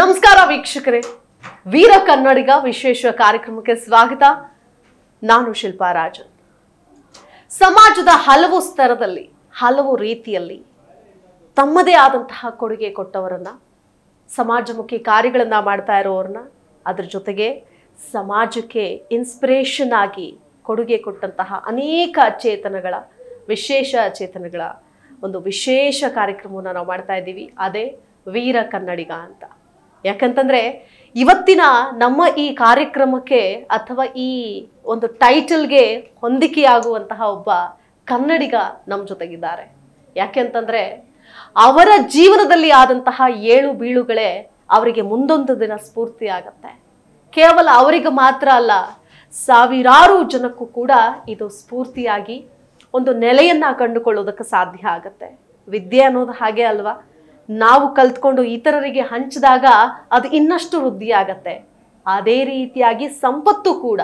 ನಮಸ್ಕಾರ ವೀಕ್ಷಕರೇ ವೀರ ಕನ್ನಡಿಗ ವಿಶೇಷ ಕಾರ್ಯಕ್ರಮಕ್ಕೆ ಸ್ವಾಗತ ನಾನು ಶಿಲ್ಪಾ ಸಮಾಜದ ಹಲವು ಸ್ತರದಲ್ಲಿ ಹಲವು ರೀತಿಯಲ್ಲಿ ತಮ್ಮದೇ ಆದಂತಹ ಕೊಡುಗೆ ಕೊಟ್ಟವರನ್ನ ಸಮಾಜಮುಖಿ ಕಾರ್ಯಗಳನ್ನು ಮಾಡ್ತಾ ಇರೋರನ್ನ ಅದ್ರ ಜೊತೆಗೆ ಸಮಾಜಕ್ಕೆ ಇನ್ಸ್ಪಿರೇಷನ್ ಆಗಿ ಕೊಡುಗೆ ಕೊಟ್ಟಂತಹ ಅನೇಕ ಚೇತನಗಳ ವಿಶೇಷ ಚೇತನಗಳ ಒಂದು ವಿಶೇಷ ಕಾರ್ಯಕ್ರಮವನ್ನು ನಾವು ಮಾಡ್ತಾ ಇದ್ದೀವಿ ಅದೇ ವೀರ ಕನ್ನಡಿಗ ಅಂತ ಯಾಕಂತಂದ್ರೆ ಇವತ್ತಿನ ನಮ್ಮ ಈ ಕಾರ್ಯಕ್ರಮಕ್ಕೆ ಅಥವಾ ಈ ಒಂದು ಟೈಟಲ್ಗೆ ಹೊಂದಿಕೆಯಾಗುವಂತಹ ಒಬ್ಬ ಕನ್ನಡಿಗ ನಮ್ಮ ಜೊತೆಗಿದ್ದಾರೆ ಯಾಕೆಂತಂದ್ರೆ ಅವರ ಜೀವನದಲ್ಲಿ ಆದಂತಹ ಏಳು ಬೀಳುಗಳೇ ಅವರಿಗೆ ಮುಂದೊಂದು ದಿನ ಸ್ಫೂರ್ತಿ ಆಗತ್ತೆ ಕೇವಲ ಅವರಿಗೆ ಮಾತ್ರ ಅಲ್ಲ ಸಾವಿರಾರು ಜನಕ್ಕೂ ಕೂಡ ಇದು ಸ್ಫೂರ್ತಿಯಾಗಿ ಒಂದು ನೆಲೆಯನ್ನು ಕಂಡುಕೊಳ್ಳೋದಕ್ಕೆ ಸಾಧ್ಯ ಆಗತ್ತೆ ವಿದ್ಯೆ ಅನ್ನೋದು ಹಾಗೆ ಅಲ್ವಾ ನಾವು ಕಲ್ತ್ಕೊಂಡು ಇತರರಿಗೆ ಹಂಚಿದಾಗ ಅದು ಇನ್ನಷ್ಟು ವೃದ್ಧಿಯಾಗತ್ತೆ ಅದೇ ರೀತಿಯಾಗಿ ಸಂಪತ್ತು ಕೂಡ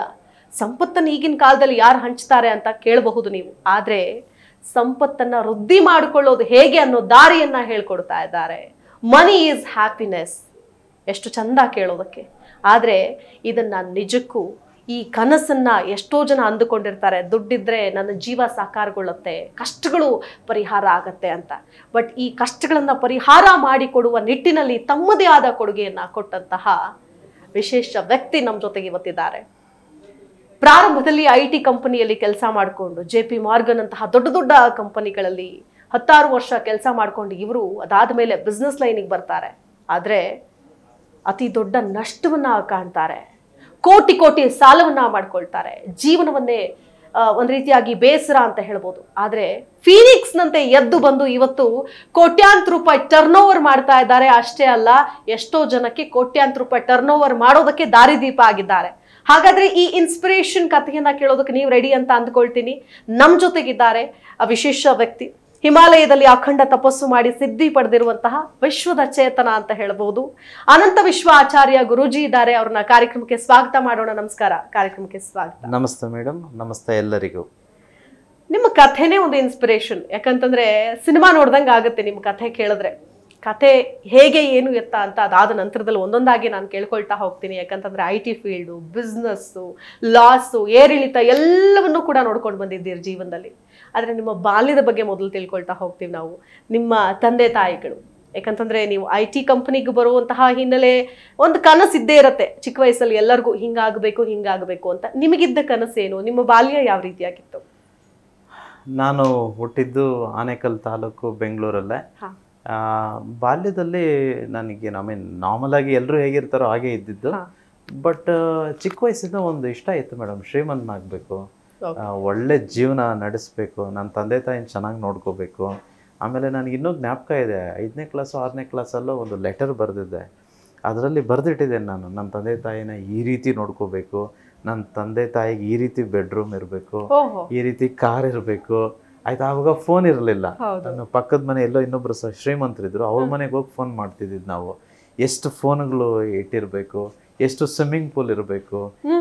ಸಂಪತ್ತನ್ನು ಈಗಿನ ಕಾಲದಲ್ಲಿ ಯಾರು ಹಂಚ್ತಾರೆ ಅಂತ ಕೇಳಬಹುದು ನೀವು ಆದರೆ ಸಂಪತ್ತನ್ನು ವೃದ್ಧಿ ಮಾಡಿಕೊಳ್ಳೋದು ಹೇಗೆ ಅನ್ನೋ ದಾರಿಯನ್ನು ಹೇಳ್ಕೊಡ್ತಾ ಇದ್ದಾರೆ ಮನಿ ಈಸ್ ಹ್ಯಾಪಿನೆಸ್ ಎಷ್ಟು ಚಂದ ಕೇಳೋದಕ್ಕೆ ಆದರೆ ಇದನ್ನು ನಿಜಕ್ಕೂ ಈ ಕನಸನ್ನು ಎಷ್ಟೋ ಜನ ಅಂದುಕೊಂಡಿರ್ತಾರೆ ದುಡ್ಡಿದ್ರೆ ನನ್ನ ಜೀವ ಸಾಕಾರಗೊಳ್ಳುತ್ತೆ ಕಷ್ಟಗಳು ಪರಿಹಾರ ಆಗತ್ತೆ ಅಂತ ಬಟ್ ಈ ಕಷ್ಟಗಳನ್ನು ಪರಿಹಾರ ಮಾಡಿಕೊಡುವ ನಿಟ್ಟಿನಲ್ಲಿ ತಮ್ಮದೇ ಆದ ಕೊಡುಗೆಯನ್ನು ಕೊಟ್ಟಂತಹ ವಿಶೇಷ ವ್ಯಕ್ತಿ ನಮ್ಮ ಜೊತೆಗೆ ಇವತ್ತಿದ್ದಾರೆ ಪ್ರಾರಂಭದಲ್ಲಿ ಐ ಟಿ ಕಂಪನಿಯಲ್ಲಿ ಕೆಲಸ ಮಾಡಿಕೊಂಡು ಜೆ ಪಿ ಮಾರ್ಗನ್ ಅಂತಹ ದೊಡ್ಡ ದೊಡ್ಡ ಕಂಪನಿಗಳಲ್ಲಿ ಹತ್ತಾರು ವರ್ಷ ಕೆಲಸ ಮಾಡಿಕೊಂಡು ಇವರು ಅದಾದ ಮೇಲೆ ಬಿಸ್ನೆಸ್ ಲೈನಿಗೆ ಬರ್ತಾರೆ ಆದರೆ ಅತಿ ದೊಡ್ಡ ನಷ್ಟವನ್ನು ಕಾಣ್ತಾರೆ ಕೋಟಿ ಕೋಟಿ ಸಾಲವನ್ನ ಮಾಡ್ಕೊಳ್ತಾರೆ ಜೀವನವನ್ನೇ ಒಂದ್ ರೀತಿಯಾಗಿ ಬೇಸರ ಅಂತ ಹೇಳ್ಬೋದು ಆದ್ರೆ ಫೀನಿಕ್ಸ್ ನಂತೆ ಎದ್ದು ಬಂದು ಇವತ್ತು ಕೋಟ್ಯಾಂತರ ರೂಪಾಯಿ ಟರ್ನ್ ಓವರ್ ಮಾಡ್ತಾ ಇದ್ದಾರೆ ಅಷ್ಟೇ ಅಲ್ಲ ಎಷ್ಟೋ ಜನಕ್ಕೆ ಕೋಟ್ಯಾಂತರ ರೂಪಾಯಿ ಟರ್ನ್ ಓವರ್ ಮಾಡೋದಕ್ಕೆ ದಾರಿದೀಪ ಆಗಿದ್ದಾರೆ ಹಾಗಾದ್ರೆ ಈ ಇನ್ಸ್ಪಿರೇಷನ್ ಕಥೆಯನ್ನ ಕೇಳೋದಕ್ಕೆ ನೀವು ರೆಡಿ ಅಂತ ಅಂದ್ಕೊಳ್ತೀನಿ ನಮ್ಮ ಜೊತೆಗಿದ್ದಾರೆ ವಿಶೇಷ ವ್ಯಕ್ತಿ ಹಿಮಾಲಯದಲ್ಲಿ ಅಖಂಡ ತಪಸ್ಸು ಮಾಡಿ ಸಿದ್ಧಿ ಪಡೆದಿರುವಂತಹ ವಿಶ್ವದ ಚೇತನ ಅಂತ ಹೇಳಬಹುದು ಅನಂತ ವಿಶ್ವ ಆಚಾರ್ಯ ಗುರುಜಿ ಇದ್ದಾರೆ ಅವ್ರನ್ನ ಕಾರ್ಯಕ್ರಮಕ್ಕೆ ಸ್ವಾಗತ ಮಾಡೋಣ ನಮಸ್ಕಾರ ಕಾರ್ಯಕ್ರಮಕ್ಕೆ ಸ್ವಾಗತ ನಮಸ್ತೆ ಮೇಡಮ್ ನಮಸ್ತೆ ಎಲ್ಲರಿಗೂ ನಿಮ್ಮ ಕಥೆನೇ ಒಂದು ಇನ್ಸ್ಪಿರೇಷನ್ ಯಾಕಂತಂದ್ರೆ ಸಿನಿಮಾ ನೋಡ್ದಂಗ ಆಗುತ್ತೆ ನಿಮ್ಮ ಕಥೆ ಕೇಳಿದ್ರೆ ಕತೆ ಹೇಗೆ ಏನು ಎತ್ತ ಅಂತ ಅದಾದ ನಂತರದಲ್ಲಿ ಒಂದೊಂದಾಗಿ ನಾನು ಕೇಳ್ಕೊಳ್ತಾ ಹೋಗ್ತೀನಿ ಯಾಕಂತಂದ್ರೆ I T field business loss ಏರಿಳಿತ ಎಲ್ಲವನ್ನೂ ಕೂಡ ನೋಡ್ಕೊಂಡು ಬಂದಿದ್ದೀರಿ ಜೀವನದಲ್ಲಿ ಆದರೆ ನಿಮ್ಮ ಬಾಲ್ಯದ ಬಗ್ಗೆ ಮೊದಲು ತಿಳ್ಕೊಳ್ತಾ ಹೋಗ್ತೀವಿ ನಾವು ನಿಮ್ಮ ತಂದೆ ತಾಯಿಗಳು ಯಾಕಂತಂದ್ರೆ ನೀವು ಐ ಟಿ ಕಂಪನಿಗೆ ಬರುವಂತಹ ಹಿನ್ನೆಲೆ ಒಂದು ಕನಸು ಇದ್ದೇ ಇರುತ್ತೆ ಚಿಕ್ಕ ವಯಸ್ಸಲ್ಲಿ ಎಲ್ಲರಿಗೂ ಹಿಂಗಾಗಬೇಕು ಹಿಂಗಾಗಬೇಕು ಅಂತ ನಿಮಗಿದ್ದ ಕನಸೇನು ನಿಮ್ಮ ಬಾಲ್ಯ ಯಾವ ರೀತಿಯಾಗಿತ್ತು ನಾನು ಹುಟ್ಟಿದ್ದು ಆನೇಕಲ್ ತಾಲೂಕು ಬೆಂಗಳೂರಲ್ಲೇ ಬಾಲ್ಯದಲ್ಲಿ ನನಗೆ ಮೀನ್ ನಾರ್ಮಲ್ ಆಗಿ ಎಲ್ಲರೂ ಹೇಗಿರ್ತಾರೋ ಹಾಗೆ ಇದ್ದಿದ್ದು ಬಟ್ ಚಿಕ್ಕ ವಯಸ್ಸಿಂದ ಒಂದು ಇಷ್ಟ ಇತ್ತು ಮೇಡಮ್ ಶ್ರೀಮಂತನಾಗಬೇಕು ಒಳ್ಳೆ ಜೀವನ ನಡೆಸಬೇಕು ನನ್ನ ತಂದೆ ತಾಯಿನ ಚೆನ್ನಾಗಿ ನೋಡ್ಕೋಬೇಕು ಆಮೇಲೆ ನನಗೆ ಇನ್ನೂ ಜ್ಞಾಪಕ ಇದೆ ಐದನೇ ಕ್ಲಾಸು ಆರನೇ ಕ್ಲಾಸಲ್ಲೂ ಒಂದು ಲೆಟರ್ ಬರೆದಿದ್ದೆ ಅದರಲ್ಲಿ ಬರೆದಿಟ್ಟಿದ್ದೇನೆ ನಾನು ನನ್ನ ತಂದೆ ತಾಯಿನ ಈ ರೀತಿ ನೋಡ್ಕೋಬೇಕು ನನ್ನ ತಂದೆ ತಾಯಿಗೆ ಈ ರೀತಿ ಬೆಡ್ರೂಮ್ ಇರಬೇಕು ಈ ರೀತಿ ಕಾರ್ ಇರಬೇಕು ಆಯ್ತಾ ಆವಾಗ ಫೋನ್ ಇರಲಿಲ್ಲ ನನ್ನ ಪಕ್ಕದ ಎಲ್ಲೋ ಇನ್ನೊಬ್ರು ಸಹ ಶ್ರೀಮಂತರಿದ್ರು ಅವ್ರ ಮನೆಗೆ ಹೋಗಿ ಫೋನ್ ಮಾಡ್ತಿದ್ದಿದ್ದು ನಾವು ಎಷ್ಟು ಫೋನ್ಗಳು ಇಟ್ಟಿರಬೇಕು ಎಷ್ಟು ಸ್ವಿಮ್ಮಿಂಗ್ ಪೂಲ್ ಇರಬೇಕು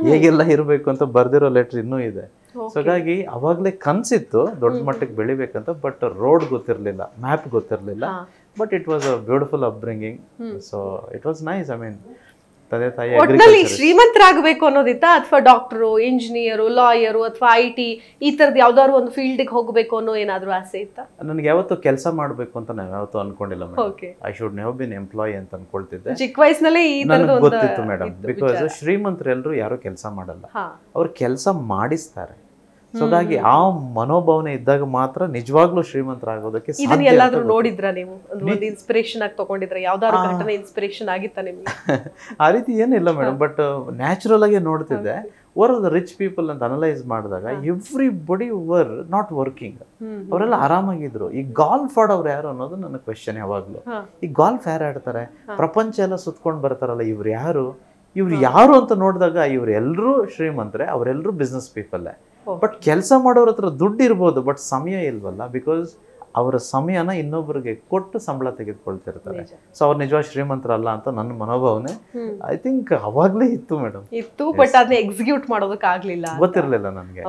ಹೇಗೆಲ್ಲ ಇರಬೇಕು ಅಂತ ಬರ್ದಿರೋ ಲೆಟ್ರ್ ಇನ್ನೂ ಇದೆ ಸೊ ಹಾಗಾಗಿ ಅವಾಗಲೇ ಕನಸಿತ್ತು ದೊಡ್ಡ ಮಟ್ಟಕ್ಕೆ ಬೆಳಿಬೇಕಂತ ಬಟ್ ರೋಡ್ ಗೊತ್ತಿರಲಿಲ್ಲ ಮ್ಯಾಪ್ ಗೊತ್ತಿರಲಿಲ್ಲ but it was a beautiful upbringing so it was nice I mean ತಂದೆ ತಾಯಿ ಶ್ರೀಮಂತರಾಗಬೇಕು ಅನ್ನೋದಿತ್ತ ಅಥವಾ ಡಾಕ್ಟ್ರು ಇಂಜಿನಿಯರು ಲಾಯರು ಅಥವಾ ಐ ಟಿ ಈ ತರದ ಯಾವ್ದಾದ್ರು ಒಂದು ಫೀಲ್ಡ್ ಹೋಗಬೇಕು ಅನ್ನೋ ಏನಾದರೂ ಆಸೆ ಇತ್ತ ನನಗೆ ಯಾವತ್ತೂ ಕೆಲಸ ಮಾಡಬೇಕು ಅಂತ ನಾನು ಯಾವತ್ತೂ ಅನ್ಕೊಂಡಿಲ್ಲ I should never been employ ಅಂತ ಅನ್ಕೊಳ್ತಿದ್ದೆ ಚಿಕ್ಕ ವಯಸ್ಸಿನಲ್ಲಿ ಈ ಗೊತ್ತಿತ್ತು ಮೇಡಮ್ ಬಿಕಾಸ್ ಶ್ರೀಮಂತರೆಲ್ಲರೂ ಯಾರು ಕೆಲಸ ಮಾಡಲ್ಲ ಅವ್ರು ಕೆಲಸ ಮಾಡಿಸ್ತಾರೆ ಸೊ ಹಾಗಾಗಿ ಆ ಮನೋಭಾವನೆ ಇದ್ದಾಗ ಮಾತ್ರ ನಿಜವಾಗ್ಲೂ ಶ್ರೀಮಂತರಾಗೋದಕ್ಕೆ ಆಗೋದಕ್ಕೆ ನೀವು ಇನ್ಸ್ಪಿರೇಷನ್ ಆಗಿ ತಗೊಂಡಿದ್ರ ಯಾವ್ದಾದ್ರು ಇನ್ಸ್ಪಿರೇಷನ್ ಆಗಿತ್ತ ನಿಮ್ಗೆ ಆ ರೀತಿ ಏನಿಲ್ಲ ಮೇಡಮ್ ಬಟ್ ನ್ಯಾಚುರಲ್ ಆಗಿ ನೋಡ್ತಿದ್ದೆ ವರ್ ದ ರಿಚ್ ಪೀಪಲ್ ಅಂತ ಅನಲೈಸ್ ಮಾಡಿದಾಗ everybody were not working ಅವರೆಲ್ಲ ಆರಾಮಾಗಿದ್ರು ಈ ಗಾಲ್ಫ್ ಆಡೋರು ಯಾರು ಅನ್ನೋದು ನನ್ನ ಕ್ವೆಶನ್ ಯಾವಾಗಲೂ ಈ ಗಾಲ್ಫ್ ಯಾರು ಆಡ್ತಾರೆ ಪ್ರಪಂಚ ಎಲ್ಲ ಸುತ್ತಕೊಂಡು ಬರ್ತಾರಲ್ಲ ಇವ್ರು ಯಾರು ಇವ್ರು ಯಾರು ಅಂತ ನೋಡಿದಾಗ ಇವರೆಲ್ಲರೂ ಶ್ರೀಮಂತರೆ ಅವರೆಲ್ಲರೂ ಬಿಸ್ನೆಸ್ ಪೀಪಲ್ಲೇ ಬಟ್ ಕೆಲಸ ಮಾಡೋರ ಹತ್ರ ದುಡ್ಡು ಇರ್ಬೋದು ಬಟ್ ಸಮಯ ಇಲ್ವಲ್ಲ ಬಿಕಾಸ್ ಅವರ ಸಮಯನ ಇನ್ನೊಬ್ಬರಿಗೆ ಕೊಟ್ಟು ಸಂಬಳ ತೆಗೆದುಕೊಳ್ತಿರ್ತಾರೆ ಸೊ ಅವ್ರು ನಿಜವಾಗಿ ಶ್ರೀಮಂತರಲ್ಲ ಅಂತ ನನ್ನ ಮನೋಭಾವನೆ ಐ ಥಿಂಕ್ ಅವಾಗ್ಲೇ ಇತ್ತು ಮೇಡಮ್ ಇತ್ತು ಬಟ್ ಅದನ್ನ ಎಕ್ಸಿಕ್ಯೂಟ್ ಮಾಡೋದಕ್ಕೆ ಆಗ್ಲಿಲ್ಲ ಗೊತ್ತಿರಲಿಲ್ಲ ನನಗೆ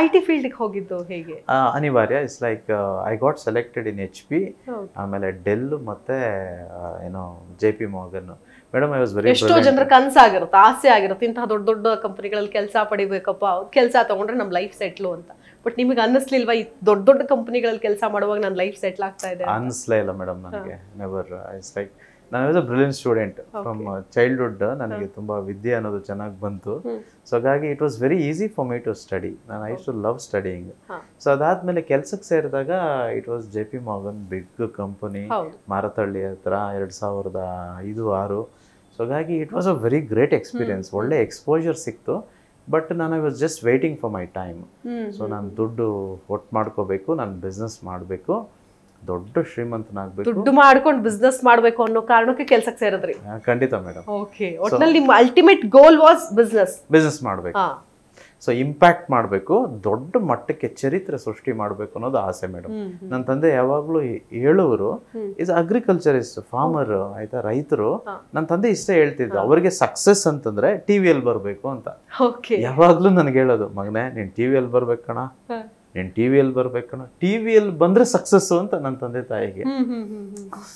ಐ ಟಿ ಫೀಲ್ಡ್ ಹೋಗಿದ್ದು ಹೇಗೆ ಅನಿವಾರ್ಯ it's like I got selected in H P ಆಮೇಲೆ ಡೆಲ್ ಮತ್ತೆ ಏನೋ J P Morgan madam I was very ಎಷ್ಟೋ ಜನರ ಕನಸಾಗಿರುತ್ತಾ ಆಸೆ ಆಗಿರುತ್ತೆ ಇಂತಹ ದೊಡ್ಡ ದೊಡ್ಡ ಕಂಪನಿಗಳಲ್ಲಿ ಕೆಲಸ ಪಡಿಬೇಕಪ್ಪ ಕೆಲಸ ತಗೊಂಡ್ರೆ ನಮ್ಮ ಲೈಫ್ ಸೆಟ್ಲು ಅಂತ ಬಟ್ ನಿಮಗೆ ಅನ್ನಿಸ್ಲಿಲ್ವಾ ಈ ದೊಡ್ಡ ದೊಡ್ಡ ಕಂಪನಿಗಳಲ್ಲಿ ಕೆಲಸ ಮಾಡುವಾಗ ನನ್ನ ಲೈಫ್ ಸೆಟ್ಲ್ ಆಗ್ತಾ ಇದೆ ಅನ್ನಿಸ್ಲೇ ಇಲ್ಲ ಮೇಡಮ್ uh, ನನಗೆ ನೆವರ್ ಇಟ್ಸ್ ಲೈಕ್ ನಾನು as a brilliant student from childhood ನನಗೆ ತುಂಬ ವಿದ್ಯೆ ಅನ್ನೋದು ಚೆನ್ನಾಗಿ ಬಂತು ಸೊ ಹಾಗಾಗಿ it was very easy for me to study ನಾನು I to love studying so ಅದಾದಮೇಲೆ ಕೆಲಸಕ್ಕೆ ಸೇರಿದಾಗ it was J P Morgan big company Marathahalli ಹತ್ರ ಎರಡು ಸಾವಿರದ ಐದು ಆರು ಸೊ ಹಾಗಾಗಿ it was a very great experience ಒಳ್ಳೆ ಎಕ್ಸ್ಪೋಜರ್ ಸಿಕ್ತು ಬಟ್ ನಾನು I was just waiting for my time so ನಾನು ದುಡ್ಡು ಒಟ್ಟು ಮಾಡ್ಕೋಬೇಕು ನಾನು ಬಿಸ್ನೆಸ್ ಮಾಡಬೇಕು ದೊಡ್ಡ ಶ್ರೀಮಂತನಾಗಬೇಕು ದುಡ್ಡು ಮಾಡ್ಕೊಂಡು ಬಿಸ್ನೆಸ್ ಮಾಡಬೇಕು ಅನ್ನೋ ಕಾರಣಕ್ಕೆ ಕೆಲಸಕ್ಕೆ ಸೇರಿದ್ರಿ ಖಂಡಿತ ಮೇಡಮ್ ಓಕೆ ಒಟ್ಟಿನಲ್ಲಿ ನಿಮ್ಮ ultimate goal was business business ಮಾಡಬೇಕು ಸೊ ಇಂಪ್ಯಾಕ್ಟ್ ಮಾಡಬೇಕು ದೊಡ್ಡ ಮಟ್ಟಕ್ಕೆ ಚರಿತ್ರೆ ಸೃಷ್ಟಿ ಮಾಡಬೇಕು ಅನ್ನೋದು ಆಸೆ ಮೇಡಮ್ ನನ್ನ ತಂದೆ ಯಾವಾಗಲೂ ಹೇಳುವರು ಇಸ್ ಅಗ್ರಿಕಲ್ಚರ್ ಇಸ್ ಫಾರ್ಮರ್ ಆಯ್ತಾ ರೈತರು ನನ್ನ ತಂದೆ ಇಷ್ಟೇ ಹೇಳ್ತಿದ್ರು ಅವರಿಗೆ ಸಕ್ಸಸ್ ಅಂತಂದ್ರೆ ಟಿ ವಿಯಲ್ಲಿ ಬರಬೇಕು ಅಂತ ಯಾವಾಗಲೂ ನನಗೆ ಹೇಳೋದು ಮಗನೇ ನೀನ್ ಟಿ ವಿಯಲ್ಲಿ ಬರ್ಬೇಕಣ ನೀನ್ ಟಿ ವಿಯಲ್ಲಿ ಬರ್ಬೇಕಣ ಟಿ ವಿಯಲ್ಲಿ ಬಂದ್ರೆ ಸಕ್ಸಸ್ಸು ಅಂತ ನನ್ನ ತಂದೆ ತಾಯಿಗೆ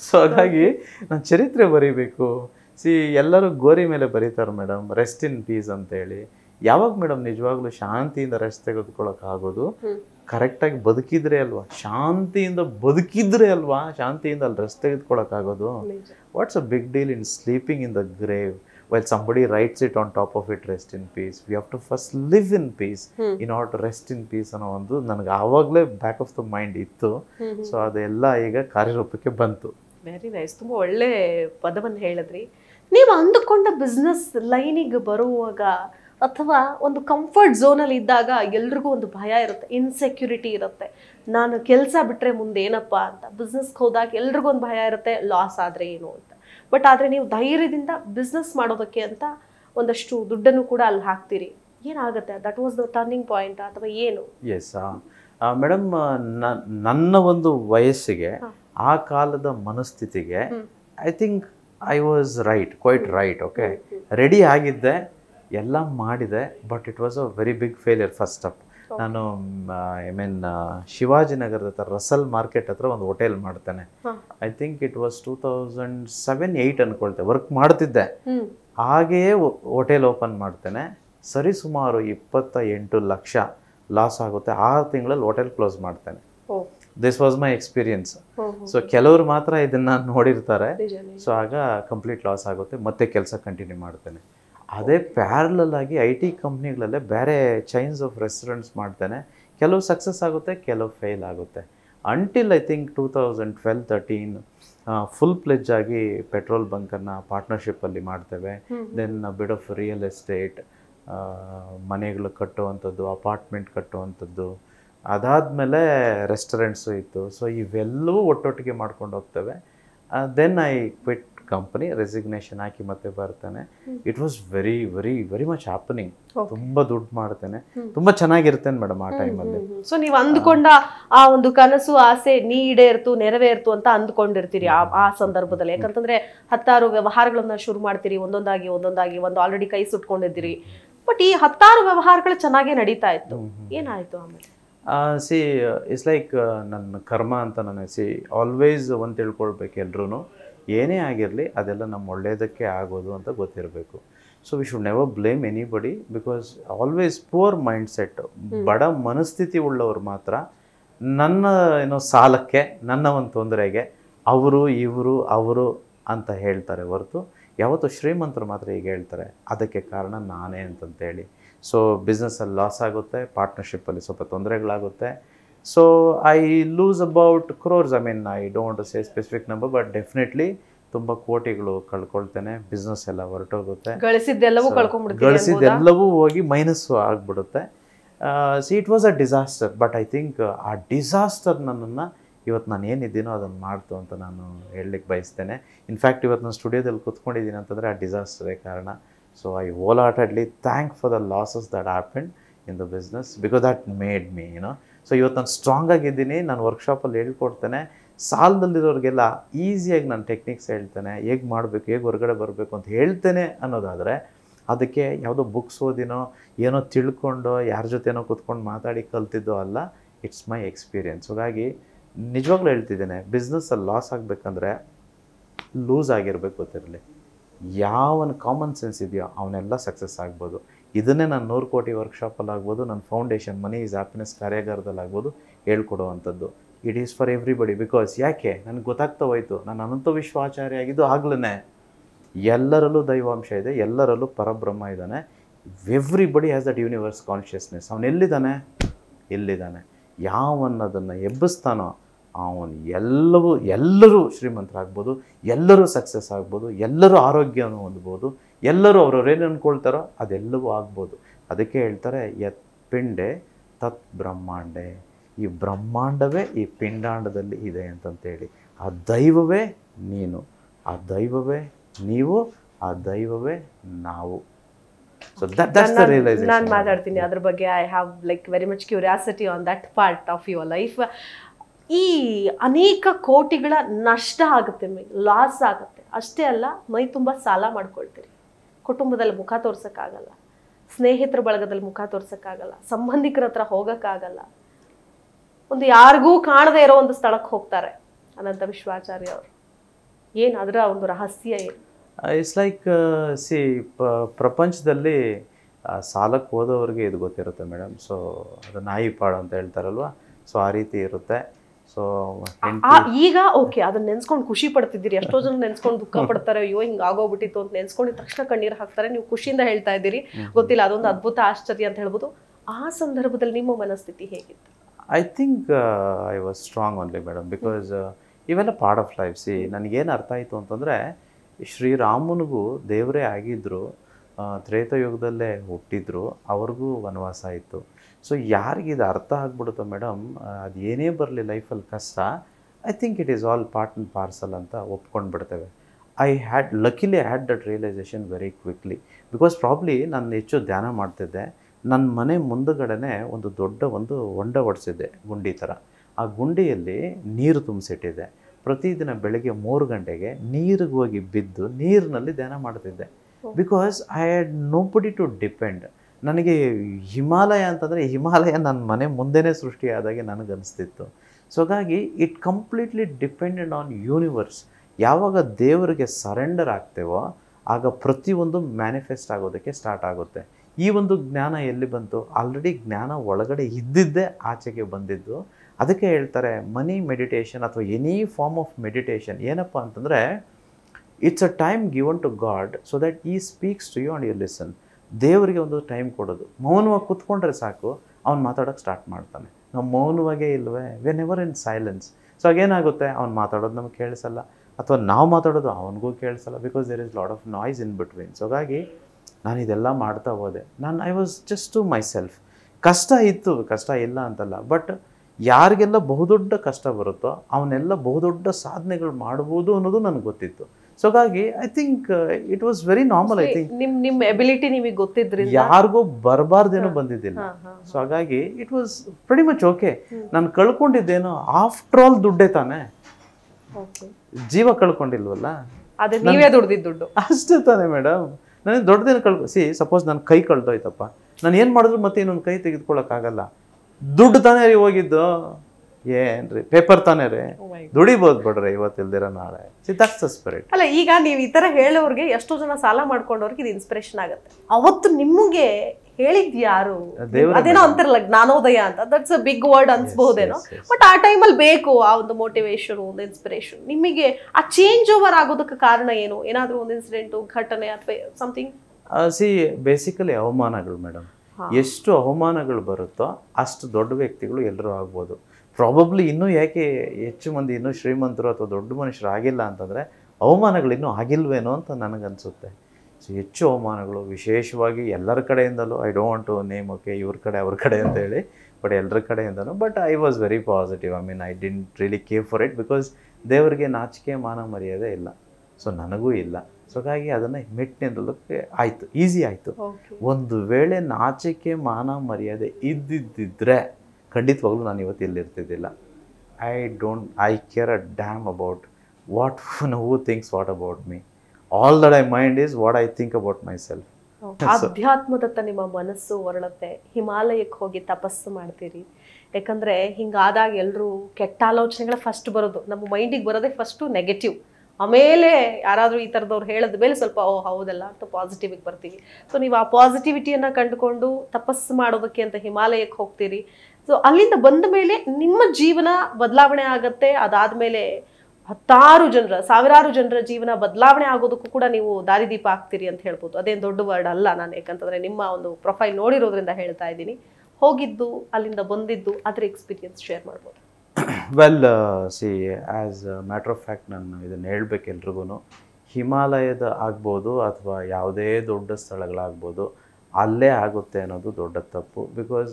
ಸೊ ಹಾಗಾಗಿ ನನ್ನ ಚರಿತ್ರೆ ಬರೀಬೇಕು ಸಿ ಎಲ್ಲರೂ ಗೋರಿ ಮೇಲೆ ಬರೀತಾರೆ ಮೇಡಮ್ ರೆಸ್ಟ್ ಇನ್ ಪೀಸ್ ಹೇಳಿ ಯಾವಾಗ ಮೇಡಮ್ ನಿಜವಾಗ್ಲೂ ಶಾಂತಿಯಿಂದ ರೆಸ್ಟ್ ತೆಗೆದುಕೊಳ್ಳೋಕ್ಕಾಗೋದು ಕರೆಕ್ಟಾಗಿ ಬದುಕಿದ್ರೆ ಅಲ್ವಾ ಶಾಂತಿಯಿಂದ ಬದುಕಿದ್ರೆ ಅಲ್ವಾ ಶಾಂತಿಯಿಂದ ಅಲ್ಲಿ ರೆಸ್ಟ್ ತೆಗೆದುಕೊಳ್ಳೋಕ್ಕಾಗೋದು what's a big deal in sleeping in the grave well somebody writes it on top of it rest in peace we have to first live in peace in ಆರ್ ಟು ರೆಸ್ಟ್ ಇನ್ ಪೀಸ್ ಅನ್ನೋ ಒಂದು ನನಗೆ ಆವಾಗಲೇ back of the mind ಇತ್ತು so ಅದೆಲ್ಲ ಈಗ ಕಾರ್ಯರೂಪಕ್ಕೆ ಬಂತು ವೆರಿ ನೈಸ್ ತುಂಬ ಒಳ್ಳೆ ಪದವನ್ನು ಹೇಳಿದ್ರಿ ನೀವು ಅಂದುಕೊಂಡ ಬಿಸ್ನೆಸ್ ಲೈನಿಗೆ ಬರುವಾಗ ಅಥವಾ ಒಂದು ಕಂಫರ್ಟ್ ಝೋನಲ್ಲಿ ಇದ್ದಾಗ ಎಲ್ರಿಗೂ ಒಂದು ಭಯ ಇರುತ್ತೆ ಇನ್ಸೆಕ್ಯೂರಿಟಿ ಇರುತ್ತೆ ನಾನು ಕೆಲಸ ಬಿಟ್ಟರೆ ಮುಂದೆ ಏನಪ್ಪ ಅಂತ ಬಿಸ್ನೆಸ್ಗೆ ಹೋದಾಗ ಎಲ್ರಿಗೂ ಒಂದು ಭಯ ಇರುತ್ತೆ ಲಾಸ್ ಆದರೆ ಏನು ಅಂತ ಬಟ್ ಆದರೆ ನೀವು ಧೈರ್ಯದಿಂದ ಬಿಸ್ನೆಸ್ ಮಾಡೋದಕ್ಕೆ ಅಂತ ಒಂದಷ್ಟು ದುಡ್ಡನ್ನು ಕೂಡ ಅಲ್ಲಿ ಹಾಕ್ತೀರಿ ಏನಾಗುತ್ತೆ that was the turning point ಅಥವಾ ಏನು ಎಸ್ ಮೇಡಮ್ ನನ್ನ ಒಂದು ವಯಸ್ಸಿಗೆ ಆ ಕಾಲದ ಮನಸ್ಥಿತಿಗೆ I think I was right quite right okay ready ಆಗಿದ್ದೆ ಎಲ್ಲ ಮಾಡಿದೆ but it was a very big failure first up ನಾನು ಐ ಮೀನ್ ಶಿವಾಜಿನಗರದ ಹತ್ರ ರಸಲ್ ಮಾರ್ಕೆಟ್ ಹತ್ರ ಒಂದು ಹೋಟೆಲ್ ಮಾಡ್ತೇನೆ I think it was two thousand seven eight ಅನ್ಕೊಳ್ತೆ ವರ್ಕ್ ಮಾಡ್ತಿದ್ದೆ ಹಾಗೆಯೇ ಹೋಟೆಲ್ ಓಪನ್ ಮಾಡ್ತೇನೆ ಸರಿ ಸುಮಾರು ಇಪ್ಪತ್ತ ಎಂಟು ಲಕ್ಷ ಲಾಸ್ ಆಗುತ್ತೆ ಆರು ತಿಂಗಳಲ್ಲಿ ಹೋಟೆಲ್ ಕ್ಲೋಸ್ ಮಾಡ್ತೇನೆ this was my experience so ಕೆಲವರು ಮಾತ್ರ ಇದನ್ನ ನೋಡಿರ್ತಾರೆ ಸೊ ಆಗ ಕಂಪ್ಲೀಟ್ ಲಾಸ್ ಆಗುತ್ತೆ ಮತ್ತೆ ಕೆಲಸ ಕಂಟಿನ್ಯೂ ಮಾಡ್ತೇನೆ ಅದೇ ಪ್ಯಾರಲಾಗಿ ಐ ಟಿ ಕಂಪ್ನಿಗಳಲ್ಲೇ ಬೇರೆ ಚೈನ್ಸ್ ಆಫ್ ರೆಸ್ಟೋರೆಂಟ್ಸ್ ಮಾಡ್ತೇನೆ ಕೆಲವು ಸಕ್ಸಸ್ ಆಗುತ್ತೆ ಕೆಲವು ಫೇಲ್ ಆಗುತ್ತೆ until I think two thousand twelve thirteen full pledge ಆಗಿ ಪೆಟ್ರೋಲ್ ಬಂಕನ್ನು ಪಾರ್ಟ್ನರ್ಶಿಪ್ಪಲ್ಲಿ ಮಾಡ್ತೇವೆ ದೆನ್ ಬಿಡ್ ಆಫ್ ರಿಯಲ್ ಎಸ್ಟೇಟ್ ಮನೆಗಳು ಕಟ್ಟುವಂಥದ್ದು ಅಪಾರ್ಟ್ಮೆಂಟ್ ಕಟ್ಟುವಂಥದ್ದು ಅದಾದಮೇಲೆ ರೆಸ್ಟೋರೆಂಟ್ಸು ಇತ್ತು ಸೊ ಇವೆಲ್ಲವೂ ಒಟ್ಟೊಟ್ಟಿಗೆ ಮಾಡ್ಕೊಂಡು ಹೋಗ್ತೇವೆ then I quit company resignation ಹಾಕಿ ಮತ್ತೆ ಬರ್ತಾನೆ it was very very very much happening ತುಂಬಾ ದುಡ್ಡು ಮಾಡ್ತೇನೆ ತುಂಬಾ ಚೆನ್ನಾಗಿರ್ತೇನೆ ಮೇಡಮ್ ಆ ಟೈಮಲ್ಲಿ ಸೊ ನೀವು ಅಂದ್ಕೊಂಡ ಆ ಒಂದು ಕನಸು ಆಸೆ ನೀ ಈಡೇರ್ತು ನೆರವೇರ್ತು ಅಂತ ಅಂದ್ಕೊಂಡಿರ್ತೀರಿ ಆ ಸಂದರ್ಭದಲ್ಲಿ ಯಾಕಂತಂದ್ರೆ ಹತ್ತಾರು ವ್ಯವಹಾರಗಳನ್ನ ಶುರು ಮಾಡ್ತೀರಿ ಒಂದೊಂದಾಗಿ ಒಂದೊಂದಾಗಿ ಒಂದು ಆಲ್ರೆಡಿ ಕೈ ಸುಟ್ಕೊಂಡಿದ್ದೀರಿ ಬಟ್ ಈ ಹತ್ತಾರು ವ್ಯವಹಾರಗಳು ಚೆನ್ನಾಗೇ ನಡೀತಾ ಇತ್ತು ಏನಾಯ್ತು ಆಮೇಲೆ ಸಿ ಇಟ್ಸ್ ಲೈಕ್ ನನ್ನ ಕರ್ಮ ಅಂತ ನನ್ನ ಸಿ ಆಲ್ವೇಸ್ ಒಂದು ತಿಳ್ಕೊಳ್ಬೇಕು ಎಲ್ರೂ ಏನೇ ಆಗಿರಲಿ ಅದೆಲ್ಲ ನಮ್ಮ ಒಳ್ಳೆಯದಕ್ಕೆ ಆಗೋದು ಅಂತ ಗೊತ್ತಿರಬೇಕು so we should never blame anybody because always poor mindset ಬಡ ಮನಸ್ಥಿತಿ ಉಳ್ಳವರು ಮಾತ್ರ ನನ್ನ ಏನೋ ಸಾಲಕ್ಕೆ ನನ್ನ ಒಂದು ತೊಂದರೆಗೆ ಅವರು ಇವರು ಅವರು ಅಂತ ಹೇಳ್ತಾರೆ ಹೊರತು ಯಾವತ್ತೂ ಶ್ರೀಮಂತರು ಮಾತ್ರ ಈಗ ಹೇಳ್ತಾರೆ ಅದಕ್ಕೆ ಕಾರಣ ನಾನೇ ಅಂತಂತೇಳಿ ಸೊ ಬಿಸ್ನೆಸ್ಸಲ್ಲಿ ಲಾಸ್ ಆಗುತ್ತೆ ಪಾರ್ಟ್ನರ್ಶಿಪ್ಪಲ್ಲಿ ಸ್ವಲ್ಪ ತೊಂದರೆಗಳಾಗುತ್ತೆ So I lose about crores. I mean, I don't want to say specific number, but definitely ತುಂಬಾ ಕೋಟಿಗಳು ಕಳ್ಕೊಳ್ತೇನೆ ಬಿಸ್ನೆಸ್ ಎಲ್ಲ ಹೊರಟೋಗುತ್ತೆ ಗಳಿಸಿದ್ದೆಲ್ಲವೂ ಕಳ್ಕೊಂಡ್ಬಿಡುತ್ತೆ ಗಳಿಸಿದ್ದೆಲ್ಲವೂ ಹೋಗಿ ಮೈನಸ್ ಆಗಿಬಿಡುತ್ತೆ see it was a disaster but I think ಆ ಡಿಸಾಸ್ಟರ್ ನನ್ನನ್ನು ಇವತ್ತು ನಾನು ಏನಿದ್ದೀನೋ ಅದನ್ನು ಮಾಡ್ತು ಅಂತ ನಾನು ಹೇಳಲಿಕ್ಕೆ ಬಯಸ್ತೇನೆ ಇನ್ಫ್ಯಾಕ್ಟ್ ಇವತ್ತು ನಾನು ಸ್ಟುಡಿಯೋದಲ್ಲಿ ಕೂತ್ಕೊಂಡಿದ್ದೀನಿ ಅಂತಂದರೆ ಆ ಡಿಸಾಸ್ಟರೇ ಕಾರಣ so I ultimately thank for the losses that happened in the business because that made me you know so ಇವತ್ತು ನಾನು ಸ್ಟ್ರಾಂಗ್ ನಾನು ವರ್ಕ್ಶಾಪಲ್ಲಿ ಹೇಳ್ಕೊಡ್ತೇನೆ ಸಾಲದಲ್ಲಿರೋರಿಗೆಲ್ಲ ಈಸಿಯಾಗಿ ನಾನು ಟೆಕ್ನಿಕ್ಸ್ ಹೇಳ್ತೇನೆ ಹೇಗೆ ಮಾಡಬೇಕು ಹೇಗೆ ಹೊರಗಡೆ ಬರಬೇಕು ಅಂತ ಹೇಳ್ತೇನೆ ಅನ್ನೋದಾದರೆ ಅದಕ್ಕೆ ಯಾವುದೋ ಬುಕ್ಸ್ ಓದಿನೋ ಏನೋ ತಿಳ್ಕೊಂಡು ಯಾರ ಜೊತೆನೋ ಕೂತ್ಕೊಂಡು ಮಾತಾಡಿ ಕಲ್ತಿದ್ದೋ ಅಲ್ಲ ಇಟ್ಸ್ ಮೈ ಎಕ್ಸ್ಪೀರಿಯೆನ್ಸ್ ಹಾಗಾಗಿ ನಿಜವಾಗ್ಲೂ ಹೇಳ್ತಿದ್ದೇನೆ ಬಿಸ್ನೆಸ್ಸಲ್ಲಿ ಲಾಸ್ ಆಗಬೇಕಂದ್ರೆ ಲೂಸ್ ಆಗಿರಬೇಕು ಗೊತ್ತಿರಲಿ ಯಾವನ ಕಾಮನ್ ಸೆನ್ಸ್ ಇದೆಯೋ ಅವನೆಲ್ಲ ಸಕ್ಸಸ್ ಆಗ್ಬೋದು ಇದನ್ನೇ ನಾನು ನೂರು ಕೋಟಿ ವರ್ಕ್ಶಾಪಲ್ಲಾಗ್ಬೋದು ನನ್ನ ಫೌಂಡೇಶನ್ ಮನಿ ಈಸ್ ಹ್ಯಾಪಿನೆಸ್ ಕಾರ್ಯಾಗಾರದಲ್ಲಿ ಆಗ್ಬೋದು ಹೇಳ್ಕೊಡುವಂಥದ್ದು it is for everybody because ಯಾಕೆ ನನಗೆ ಗೊತ್ತಾಗ್ತಾ ಹೋಯಿತು ನಾನು ಅನಂತ ವಿಶ್ವಾಚಾರ್ಯ ಆಗಿದ್ದು ಆಗ್ಲೇ ಎಲ್ಲರಲ್ಲೂ ದೈವಾಂಶ ಇದೆ ಎಲ್ಲರಲ್ಲೂ ಪರಬ್ರಹ್ಮ ಇದ್ದಾನೆ everybody has that universe consciousness ಅವನೆಲ್ಲಿದ್ದಾನೆ ಎಲ್ಲಿದ್ದಾನೆ ಯಾವನ್ನದನ್ನು ಎಬ್ಬಿಸ್ತಾನೋ ಅವನು ಎಲ್ಲವೂ ಎಲ್ಲರೂ ಶ್ರೀಮಂತರಾಗ್ಬೋದು ಎಲ್ಲರೂ ಸಕ್ಸಸ್ ಆಗ್ಬೋದು ಎಲ್ಲರೂ ಆರೋಗ್ಯವನ್ನು ಹೊಂದ್ಬೋದು ಎಲ್ಲರೂ ಅವ್ರವ್ರೇನು ಅಂದ್ಕೊಳ್ತಾರೋ ಅದೆಲ್ಲವೂ ಆಗ್ಬೋದು ಅದಕ್ಕೆ ಹೇಳ್ತಾರೆ ಯತ್ ಪಿಂಡೆ ತತ್ ಬ್ರಹ್ಮಾಂಡೆ ಈ ಬ್ರಹ್ಮಾಂಡವೇ ಈ ಪಿಂಡಾಂಡದಲ್ಲಿ ಇದೆ ಅಂತಂತೇಳಿ ಆ ದೈವವೇ ನೀನು ಆ ದೈವವೇ ನೀವು ಆ ದೈವವೇ ನಾವು ಸೊ ನಾನು ಮಾತಾಡ್ತೀನಿ ಅದ್ರ ಬಗ್ಗೆ I have like very much curiosity on that part of your life ಈ ಅನೇಕ ಕೋಟಿಗಳ ನಷ್ಟ ಆಗುತ್ತೆ ಲಾಸ್ ಆಗುತ್ತೆ ಅಷ್ಟೇ ಅಲ್ಲ ಮೈ ತುಂಬ ಸಾಲ ಮಾಡ್ಕೊಳ್ತೀರಿ ಕುಟುಂಬದಲ್ಲಿ ಮುಖ ತೋರ್ಸೋಕ್ಕಾಗಲ್ಲ ಸ್ನೇಹಿತರ ಬಳಗದಲ್ಲಿ ಮುಖ ತೋರ್ಸೋಕ್ಕಾಗಲ್ಲ ಸಂಬಂಧಿಕರ ಹತ್ರ ಹೋಗೋಕ್ಕಾಗಲ್ಲ ಒಂದು ಯಾರಿಗೂ ಕಾಣದೇ ಇರೋ ಒಂದು ಸ್ಥಳಕ್ಕೆ ಹೋಗ್ತಾರೆ ಅನಂತ ವಿಶ್ವಾಚಾರ್ಯ ಅವರು ಏನು ಅದರ ಒಂದು ರಹಸ್ಯ ಏನು ಇಟ್ಸ್ ಲೈಕ್ ಸಿ ಪ್ರಪಂಚದಲ್ಲಿ ಸಾಲಕ್ಕೆ ಹೋದವ್ರಿಗೆ ಇದು ಗೊತ್ತಿರುತ್ತೆ ಮೇಡಮ್ ಸೊ ಅದು ನಾಯಿ ಪಾಡು ಅಂತ ಹೇಳ್ತಾರಲ್ವ ಸೊ ಆ ರೀತಿ ಇರುತ್ತೆ ಸೊ ಈಗ ಓಕೆ ಅದನ್ನ ನೆನ್ಸ್ಕೊಂಡು ಖುಷಿ ಪಡ್ತಿದ್ದೀರಿ ಎಷ್ಟೋ ಜನ ನೆನ್ಸ್ಕೊಂಡು ದುಃಖ ಪಡ್ತಾರೆ ಅಯ್ಯೋ ಹಿಂಗ ಆಗೋಗ್ಬಿಟ್ಟಿತ್ತು ಅಂತ ನೆನ್ಸ್ಕೊಂಡಿದ ತಕ್ಷಣ ಕಣ್ಣೀರು ಹಾಕ್ತಾರೆ ನೀವು ಖುಷಿಯಿಂದ ಹೇಳ್ತಾ ಇದ್ದೀರಿ ಗೊತ್ತಿಲ್ಲ ಅದೊಂದು ಅದ್ಭುತ ಆಶ್ಚರ್ಯ ಅಂತ ಹೇಳ್ಬೋದು ಆ ಸಂದರ್ಭದಲ್ಲಿ ನಿಮ್ಮ ಮನಸ್ಥಿತಿ ಹೇಗಿತ್ತು I think I was strong only madam because ಇವೆಲ್ಲ ಪಾರ್ಟ್ ಆಫ್ ಲೈಫ್ ಸಿ ನನಗೇನು ಅರ್ಥ ಆಯಿತು ಅಂತಂದರೆ ಶ್ರೀರಾಮನಿಗೂ ದೇವರೇ ಆಗಿದ್ದರು ಯುಗದಲ್ಲೇ ಹುಟ್ಟಿದ್ರು ಅವ್ರಿಗೂ ವನವಾಸ ಆಯಿತು ಸೊ ಇದು ಅರ್ಥ ಆಗ್ಬಿಡುತ್ತೋ ಮೇಡಮ್ ಅದು ಏನೇ ಬರಲಿ ಲೈಫಲ್ಲಿ ಕಷ್ಟ I think it is all part and parcel ಅಂತ ಒಪ್ಕೊಂಡು ಬಿಡ್ತೇವೆ I had luckily had that realisation very quickly because probably ನಾನು ಹೆಚ್ಚು ಧ್ಯಾನ ಮಾಡ್ತಿದ್ದೆ ನನ್ನ ಮನೆ ಮುಂದುಗಡೆ ಒಂದು ದೊಡ್ಡ ಒಂದು ಹೊಂಡ ಹೊಡೆಸಿದ್ದೆ ಗುಂಡಿ ಥರ ಆ ಗುಂಡಿಯಲ್ಲಿ ನೀರು ತುಂಬಿಸಿಟ್ಟಿದ್ದೆ ಪ್ರತಿದಿನ ಬೆಳಗ್ಗೆ ಮೂರು ಗಂಟೆಗೆ ನೀರಿಗೆ ಹೋಗಿ ಬಿದ್ದು ನೀರಿನಲ್ಲಿ ಧ್ಯಾನ ಮಾಡ್ತಿದ್ದೆ because I had nobody to depend ನನಗೆ ಹಿಮಾಲಯ ಅಂತಂದರೆ ಹಿಮಾಲಯ ನನ್ನ ಮನೆ ಮುಂದೆನೇ ಸೃಷ್ಟಿಯಾದಾಗೆ ನನಗನ್ನಿಸ್ತಿತ್ತು ಸೊ ಹಾಗಾಗಿ it completely depended on universe ಯಾವಾಗ ದೇವರಿಗೆ ಸರೆಂಡರ್ ಆಗ್ತೇವೋ ಆಗ ಪ್ರತಿಯೊಂದು ಮ್ಯಾನಿಫೆಸ್ಟ್ ಆಗೋದಕ್ಕೆ ಸ್ಟಾರ್ಟ್ ಆಗುತ್ತೆ ಈ ಒಂದು ಜ್ಞಾನ ಎಲ್ಲಿ ಬಂತು ಆಲ್ರೆಡಿ ಜ್ಞಾನ ಒಳಗಡೆ ಇದ್ದಿದ್ದೇ ಆಚೆಗೆ ಬಂದಿದ್ದು ಅದಕ್ಕೆ ಹೇಳ್ತಾರೆ ಮನಿ ಮೆಡಿಟೇಷನ್ ಅಥವಾ ಎನಿ ಫಾರ್ಮ್ ಆಫ್ ಮೆಡಿಟೇಷನ್ ಏನಪ್ಪ ಅಂತಂದರೆ it's a time given to God so that he speaks to you and you listen ದೇವರಿಗೆ ಒಂದು ಟೈಮ್ ಕೊಡೋದು ಮೌನವಾಗಿ ಕೂತ್ಕೊಂಡ್ರೆ ಸಾಕು ಅವ್ನು ಮಾತಾಡೋಕ್ಕೆ ಸ್ಟಾರ್ಟ್ ಮಾಡ್ತಾನೆ ನಾವು ಮೌನವಾಗೇ ಇಲ್ವೇ when never in silence so ಅಗೇನಾಗುತ್ತೆ ಅವ್ನು ಮಾತಾಡೋದು ನಮ್ಗೆ ಕೇಳಿಸಲ್ಲ ಅಥವಾ ನಾವು ಮಾತಾಡೋದು ಅವನಿಗೂ ಕೇಳಿಸಲ್ಲ because there is loud of noise in between so ಹಾಗಾಗಿ ನಾನು ಇದೆಲ್ಲ ಮಾಡ್ತಾ ಹೋದೆ ನಾನು I was just to myself ಕಷ್ಟ ಇತ್ತು ಕಷ್ಟ ಇಲ್ಲ ಅಂತಲ್ಲ ಬಟ್ ಯಾರಿಗೆಲ್ಲ ಬಹುದೊಡ್ಡ ಕಷ್ಟ ಬರುತ್ತೋ ಅವನ್ನೆಲ್ಲ ಬಹುದೊಡ್ಡ ಸಾಧನೆಗಳು ಮಾಡ್ಬೋದು ಅನ್ನೋದು ನನಗೆ ಗೊತ್ತಿತ್ತು ಸೊ ಹಾಗಾಗಿ I think it was very normal I think ನಿಮ್ ನಿಮ್ ಎಬಿಲಿಟಿ ನಿಮಗೆ ಗೊತ್ತಿದ್ರೆ ಯಾರಿಗೂ ಬರಬಾರ್ದೇನೋ ಬಂದಿದ್ದಿಲ್ಲ ಸೊ ಹಾಗಾಗಿ it was pretty much okay ನಾನು ಕಳ್ಕೊಂಡಿದ್ದೇನೋ ಆಫ್ಟರ್ ಆಲ್ ದುಡ್ಡೇ ತಾನೆ ಜೀವ ಕಳ್ಕೊಂಡಿಲ್ವಲ್ಲ ನೀವೇ ದುಡ್ದಿದ್ದ ದುಡ್ಡು ಅಷ್ಟೇ ತಾನೆ ಮೇಡಮ್ ನನಗೆ ದೊಡ್ಡದೇನು ಕಳ್ಕೊ ಸಿ ಸಪೋಸ್ ನನ್ನ ಕೈ ಕಳ್ದೋಯ್ತಪ್ಪ ನಾನು ಏನು ಮಾಡಿದ್ರು ಮತ್ತೆ ಇನ್ನೊಂದು ಕೈ ತೆಗೆದುಕೊಳ್ಳೋಕ್ಕಾಗಲ್ಲ ದುಡ್ಡು ತಾನೇ ಹೋಗಿದ್ದು ಏನ್ರಿ ಪೇಪರ್ ತಾನೇ ರೀ oh ದುಡಿಬೋದು ಬಿಡ್ರಿ ಇಲ್ದಿರ ನಾಳೆ ಸಿದ್ಧಾಕ್ಸ್ ಸ್ಪಿರಿಟ್ ಅಲ್ಲ ಈಗ ನೀವು ಈ ತರ ಹೇಳೋರ್ಗೆ ಎಷ್ಟೋ ಜನ ಸಾಲ ಮಾಡ್ಕೊಂಡವ್ರಿಗೆ ಇದು ಇನ್ಸ್ಪಿರೇಷನ್ ಆಗುತ್ತೆ ಅವತ್ತು ನಿಮಗೆ ಹೇಳಿದ್ ಯಾರು ಅದೇನೋ ಅಂತಾರಲ್ಲ ಜ್ಞಾನೋದಯ ಅಂತ ದಟ್ಸ್ ಅ ಬಿಗ್ ವರ್ಡ್ ಅನ್ಸ್ಬಹುದೇನೋ ಬಟ್ ಆ ಟೈಮಲ್ಲಿ ಬೇಕು ಆ ಒಂದು ಮೋಟಿವೇಶನ್ ಒಂದು ಇನ್ಸ್ಪಿರೇಷನ್ ನಿಮಗೆ ಆ ಚೇಂಜ್ ಓವರ್ ಆಗೋದಕ್ಕೆ ಕಾರಣ ಏನು ಏನಾದರೂ ಒಂದು ಇನ್ಸಿಡೆಂಟು ಘಟನೆ ಅಥವಾ ಸಮಥಿಂಗ್ ಸಿ ಬೇಸಿಕಲಿ ಅವಮಾನಗಳು ಮೇಡಮ್ ಎಷ್ಟು ಅವಮಾನಗಳು ಬರುತ್ತೋ ಅಷ್ಟು ದೊಡ್ಡ ವ್ಯಕ್ತಿಗಳು ಎಲ್ಲರೂ ಆಗ್ಬೋದು ಪ್ರಾಬಬ್ಲಿ ಇನ್ನೂ ಯಾಕೆ ಹೆಚ್ಚು ಮಂದಿ ಇನ್ನೂ ಶ್ರೀಮಂತರು ಅಥವಾ ದೊಡ್ಡ ಮನುಷ್ಯರು ಆಗಿಲ್ಲ ಅಂತಂದರೆ ಅವಮಾನಗಳು ಇನ್ನೂ ಆಗಿಲ್ವೇನೋ ಅಂತ ನನಗನ್ಸುತ್ತೆ ಸೊ ಹೆಚ್ಚು ಅವಮಾನಗಳು ವಿಶೇಷವಾಗಿ ಎಲ್ಲರ ಕಡೆಯಿಂದಲೂ I don't to name okay ಇವ್ರ ಕಡೆ ಅವ್ರ ಕಡೆ ಅಂತ ಹೇಳಿ ಬಟ್ ಎಲ್ಲರ ಕಡೆಯಿಂದಲೂ but I was very positive I mean I didn't really care for it because ದೇವರಿಗೆ ನಾಚಿಕೆ ಮಾನ ಮರ್ಯಾದೆ ಇಲ್ಲ ಸೊ ನನಗೂ ಇಲ್ಲ ಸೊ ಹಾಗಾಗಿ ಅದನ್ನು ಮೆಟ್ಟಿನಿಂದಲಕ್ಕೆ ಆಯಿತು ಈಸಿ ಆಯಿತು ಒಂದು ವೇಳೆ ನಾಚಿಕೆ ಮಾನ ಮರ್ಯಾದೆ ಇದ್ದಿದ್ದರೆ ಖಂಡಿತವಾಗ್ಲೂ ನಾನು ಇವತ್ತು ಇಲ್ಲಿ ಇರ್ತಿದ್ದಿಲ್ಲ I don't I care a damn about what who thinks what about me all that I mind is what I think about myself ಅಧ್ಯಾತ್ಮದತ್ತ ನಿಮ್ಮ ಮನಸ್ಸು ಹೊರಳುತ್ತೆ ಹಿಮಾಲಯಕ್ಕೆ ಹೋಗಿ ತಪಸ್ಸು ಮಾಡ್ತೀರಿ ಯಾಕಂದ್ರೆ ಹಿಂಗಾದಾಗ ಎಲ್ಲರೂ ಕೆಟ್ಟ ಆಲೋಚನೆಗಳೇ ಫಸ್ಟ್ ಬರೋದು ನಮ್ಮ ಮೈಂಡಿಗೆ ಬರೋದೇ ಫಸ್ಟು ನೆಗೆಟಿವ್ ಆಮೇಲೆ ಯಾರಾದರೂ ಈ ಥರದವ್ರು ಹೇಳಿದ ಮೇಲೆ ಸ್ವಲ್ಪ ಓ ಹೌದಲ್ಲ ಅಂತ ಪಾಸಿಟಿವಿಗೆ ಬರ್ತೀವಿ ಸೊ ನೀವು ಆ ಪಾಸಿಟಿವಿಟಿಯನ್ನು ಕಂಡುಕೊಂಡು ತಪಸ್ಸು ಮಾಡೋದಕ್ಕೆ ಅಂತ ಹಿಮಾಲಯಕ್ಕೆ ಹೋಗ್ತೀರಿ ಸೊ ಅಲ್ಲಿಂದ ಬಂದ ಮೇಲೆ ನಿಮ್ಮ ಜೀವನ ಬದಲಾವಣೆ ಆಗತ್ತೆ ಮೇಲೆ ಹತ್ತಾರು ಜನರ ಸಾವಿರಾರು ಜನರ ಜೀವನ ಬದಲಾವಣೆ ಆಗೋದಕ್ಕೂ ಕೂಡ ನೀವು ದಾರಿದೀಪ ಆಗ್ತೀರಿ ಅಂತ ಹೇಳ್ಬೋದು ಅದೇನು ದೊಡ್ಡ ವರ್ಡ್ ಅಲ್ಲ ನಾನು ಯಾಕಂತಂದ್ರೆ ನಿಮ್ಮ ಒಂದು ಪ್ರೊಫೈಲ್ ನೋಡಿರೋದ್ರಿಂದ ಹೇಳ್ತಾ ಇದ್ದೀನಿ ಹೋಗಿದ್ದು ಅಲ್ಲಿಂದ ಬಂದಿದ್ದು ಅದರ ಎಕ್ಸ್ಪೀರಿಯನ್ಸ್ ಶೇರ್ ಮಾಡ್ಬೋದು well see as matter of fact ನಾನು ಇದನ್ನು ಹೇಳಬೇಕು ಹಿಮಾಲಯದ ಆಗ್ಬೋದು ಅಥವಾ ಯಾವುದೇ ದೊಡ್ಡ ಸ್ಥಳಗಳಾಗ್ಬೋದು ಅಲ್ಲೇ ಆಗುತ್ತೆ ಅನ್ನೋದು ದೊಡ್ಡ ತಪ್ಪು ಬಿಕಾಸ್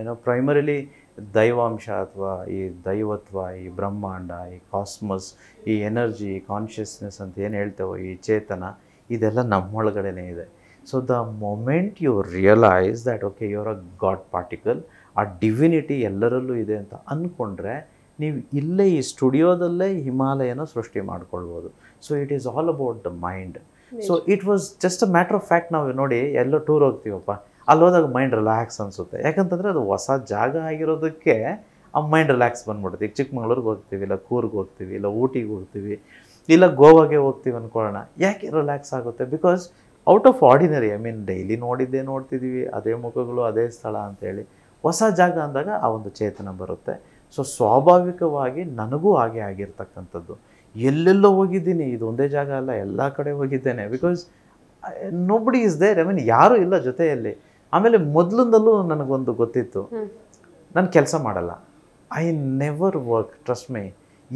ಏನೋ ಪ್ರೈಮರಿಲಿ ದೈವಾಂಶ ಅಥವಾ ಈ ದೈವತ್ವ ಈ ಬ್ರಹ್ಮಾಂಡ ಈ ಕಾಸ್ಮಸ್ ಈ ಎನರ್ಜಿ ಕಾನ್ಷಿಯಸ್ನೆಸ್ ಅಂತ ಏನು ಹೇಳ್ತೇವೋ ಈ ಚೇತನ ಇದೆಲ್ಲ ನಮ್ಮೊಳಗಡೆನೇ ಇದೆ so the moment you realise that okay your a God particle ಆ ಡಿವಿನಿಟಿ ಎಲ್ಲರಲ್ಲೂ ಇದೆ ಅಂತ ಅಂದ್ಕೊಂಡ್ರೆ ನೀವು ಇಲ್ಲೇ ಈ ಸ್ಟುಡಿಯೋದಲ್ಲೇ ಹಿಮಾಲಯನ ಸೃಷ್ಟಿ ಮಾಡ್ಕೊಳ್ಬೋದು so it is all about the mind so it was just a matter of fact ನಾವು ನೋಡಿ ಎಲ್ಲೋ ಟೂರ್ ಹೋಗ್ತೀವಪ್ಪ ಅಲ್ಲಿ ಹೋದಾಗ ಮೈಂಡ್ ರಿಲ್ಯಾಕ್ಸ್ ಅನಿಸುತ್ತೆ ಯಾಕಂತಂದರೆ ಅದು ಹೊಸ ಜಾಗ ಆಗಿರೋದಕ್ಕೆ ಆ ಮೈಂಡ್ ರಿಲ್ಯಾಕ್ಸ್ ಬಂದ್ಬಿಡುತ್ತೆ ಈಗ ಚಿಕ್ಕಮಂಗ್ಳೂರಿಗೆ ಹೋಗ್ತೀವಿ ಇಲ್ಲ ಕೂರ್ಗೆ ಹೋಗ್ತೀವಿ ಇಲ್ಲ ಊಟಿಗೆ ಹೋಗ್ತೀವಿ ಇಲ್ಲ ಗೋವಾಗೆ ಹೋಗ್ತೀವಿ ಅಂದ್ಕೊಳ್ಳೋಣ ಯಾಕೆ ರಿಲ್ಯಾಕ್ಸ್ ಆಗುತ್ತೆ because out of ordinary I mean daily ನೋಡಿದ್ದೇ ನೋಡ್ತಿದ್ದೀವಿ ಅದೇ ಮುಖಗಳು ಅದೇ ಸ್ಥಳ ಅಂತೇಳಿ ಹೊಸ ಜಾಗ ಅಂದಾಗ ಆ ಒಂದು ಚೇತನ ಬರುತ್ತೆ ಸೊ ಸ್ವಾಭಾವಿಕವಾಗಿ ನನಗೂ ಹಾಗೆ ಆಗಿರ್ತಕ್ಕಂಥದ್ದು ಎಲ್ಲೆಲ್ಲೋ ಹೋಗಿದ್ದೀನಿ ಇದು ಒಂದೇ ಜಾಗ ಅಲ್ಲ ಎಲ್ಲ ಕಡೆ ಹೋಗಿದ್ದೇನೆ because nobody is there I mean ಯಾರೂ ಇಲ್ಲ ಜೊತೆಯಲ್ಲಿ ಆಮೇಲೆ ಮೊದಲಿಂದಲೂ ನನಗೊಂದು ಗೊತ್ತಿತ್ತು ನಾನು ಕೆಲಸ ಮಾಡಲ್ಲ I never work trust my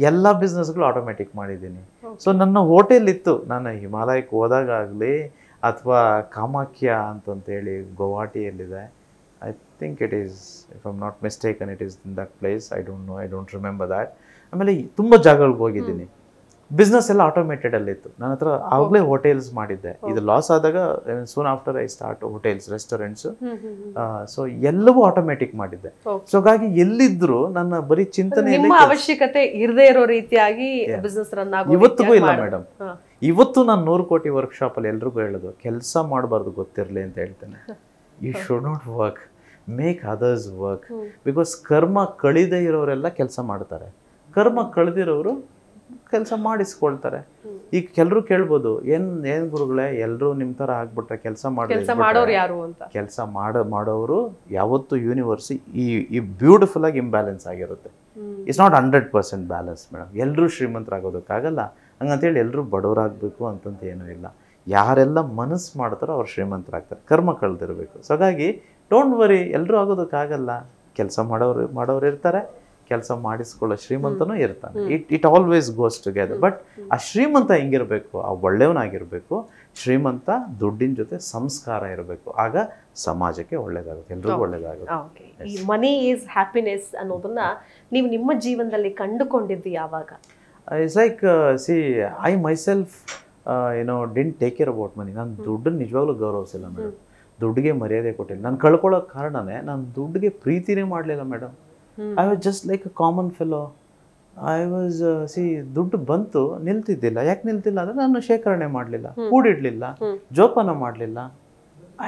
ಎಲ್ಲ ಬಿಸ್ನೆಸ್ಗಳು ಆಟೋಮೆಟಿಕ್ ಮಾಡಿದ್ದೀನಿ ಸೊ ನನ್ನ ಹೋಟೆಲ್ ಇತ್ತು ನಾನು ಹಿಮಾಲಯಕ್ಕೆ ಹೋದಾಗಲಿ ಅಥವಾ ಕಾಮಾಖ್ಯ ಅಂತಂತೇಳಿ ಗುವಾಹಟಿಯಲ್ಲಿದೆ I think it is if I'm not ಅನ್ it is in that place I don't know I don't remember that ಆಮೇಲೆ ತುಂಬ ಜಾಗಗಳಿಗೆ ಹೋಗಿದ್ದೀನಿ ಬಿಸ್ನೆಸ್ ಎಲ್ಲ ಇತ್ತು ನನ್ನ ಹತ್ರ ಆವಾಗಲೇ ಹೋಟೆಲ್ಸ್ ಮಾಡಿದ್ದೆ ಇದು ಲಾಸ್ ಆದಾಗ soon after I start hotels restaurants so ಎಲ್ಲವೂ ಆಟೋಮೆಟಿಕ್ ಮಾಡಿದ್ದೆ ಸೊ ಹಾಗಾಗಿ ಎಲ್ಲಿದ್ರು ನನ್ನ ಬರೀ ಚಿಂತನೆ ಅವಶ್ಯಕತೆ ಇರದೇ ಇರೋ ರೀತಿಯಾಗಿ ಬಿಸ್ನೆಸ್ ರನ್ ಇವತ್ತಿಗೂ ಇಲ್ಲ ಮೇಡಮ್ ಇವತ್ತು ನಾನು ನೂರು ಕೋಟಿ ವರ್ಕ್ಶಾಪ್ ಅಲ್ಲಿ ಎಲ್ರಿಗೂ ಹೇಳೋದು ಕೆಲಸ ಮಾಡಬಾರ್ದು ಗೊತ್ತಿರಲಿ ಅಂತ ಹೇಳ್ತೇನೆ you should not work make others work because ಕರ್ಮ ಕಳಿದೇ ಇರೋರೆಲ್ಲ ಕೆಲಸ ಮಾಡ್ತಾರೆ ಕರ್ಮ ಕಳೆದಿರೋರು ಕೆಲಸ ಮಾಡಿಸ್ಕೊಳ್ತಾರೆ ಈಗ ಕೆಲರು ಕೇಳ್ಬೋದು ಏನ್ ಏನ್ ಗುರುಗಳೇ ಎಲ್ಲರೂ ನಿಮ್ ತರ ಆಗ್ಬಿಟ್ರೆ ಕೆಲಸ ಮಾಡೋರು ಯಾರು ಅಂತ ಕೆಲಸ ಮಾಡ ಮಾಡೋರು ಯಾವತ್ತು ಯೂನಿವರ್ಸ್ ಈ ಈ ಬ್ಯೂಟಿಫುಲ್ ಆಗಿ ಇಂಬ್ಯಾಲೆನ್ಸ್ ಆಗಿರುತ್ತೆ it's not hundred percent balance madam ಎಲ್ಲರೂ ಶ್ರೀಮಂತರಾಗೋದಕ್ಕಾಗಲ್ಲ ಹಂಗಂತೇಳಿ ಎಲ್ಲರೂ ಬಡವರಾಗ್ಬೇಕು ಅಂತಂತ ಏನೂ ಇಲ್ಲ ಯಾರೆಲ್ಲ ಮನಸ್ಸು ಮಾಡ್ತಾರೋ ಅವ್ರು ಶ್ರೀಮಂತರಾಗ್ತಾರೆ ಕರ್ಮ ಕಳೆದಿರಬೇಕು ಸೊ ಹಾಗಾಗಿ ಡೋಂಟ್ ವರಿ ಎಲ್ಲರೂ ಆಗೋದಕ್ಕಾಗಲ್ಲ ಕೆಲಸ ಮಾಡೋರು ಮಾಡೋರು ಇರ್ತಾರೆ ಕೆಲಸ ಮಾಡಿಸ್ಕೊಳ್ಳೋ ಶ್ರೀಮಂತನೂ ಇರ್ತಾನೆ it it always goes together but ಆ ಶ್ರೀಮಂತ ಹೆಂಗಿರಬೇಕು ಆ ಒಳ್ಳೆಯವನಾಗಿರಬೇಕು ಶ್ರೀಮಂತ ದುಡ್ಡಿನ ಜೊತೆ ಸಂಸ್ಕಾರ ಇರಬೇಕು ಆಗ ಸಮಾಜಕ್ಕೆ ಒಳ್ಳೇದಾಗುತ್ತೆ ಎಲ್ರಿಗೂ ಒಳ್ಳೇದಾಗುತ್ತೆ ಈ ಮನಿ ಈಸ್ ಹ್ಯಾಪಿನೆಸ್ ಅನ್ನೋದನ್ನ ನೀವು ನಿಮ್ಮ ಜೀವನದಲ್ಲಿ ಕಂಡುಕೊಂಡಿದ್ದು ಯಾವಾಗ it's like see I myself ಏನೋ didn't take care about money ನಾನು ದುಡ್ಡನ್ನು ನಿಜವಾಗ್ಲೂ ಗೌರವಿಸಿಲ್ಲ ಮೇಡಮ್ ದುಡ್ಡಿಗೆ ಮರ್ಯಾದೆ ಕೊಟ್ಟಿಲ್ಲ ನಾನು ಕಳ್ಕೊಳ್ಳೋ ಕಾರಣನೇ ನಾನು ದುಡ್ಡಿಗೆ ಪ್ರೀತಿನೇ ಮಾಡಲಿಲ್ಲ madam I was just like a common fellow I was see ದುಡ್ಡು ಬಂತು ನಿಲ್ತಿದ್ದಿಲ್ಲ ಯಾಕೆ ನಿಲ್ತಿಲ್ಲ ಅಂದರೆ ನಾನು ಶೇಖರಣೆ ಮಾಡಲಿಲ್ಲ ಕೂಡಿಡ್ಲಿಲ್ಲ ಜೋಪಾನ ಮಾಡಲಿಲ್ಲ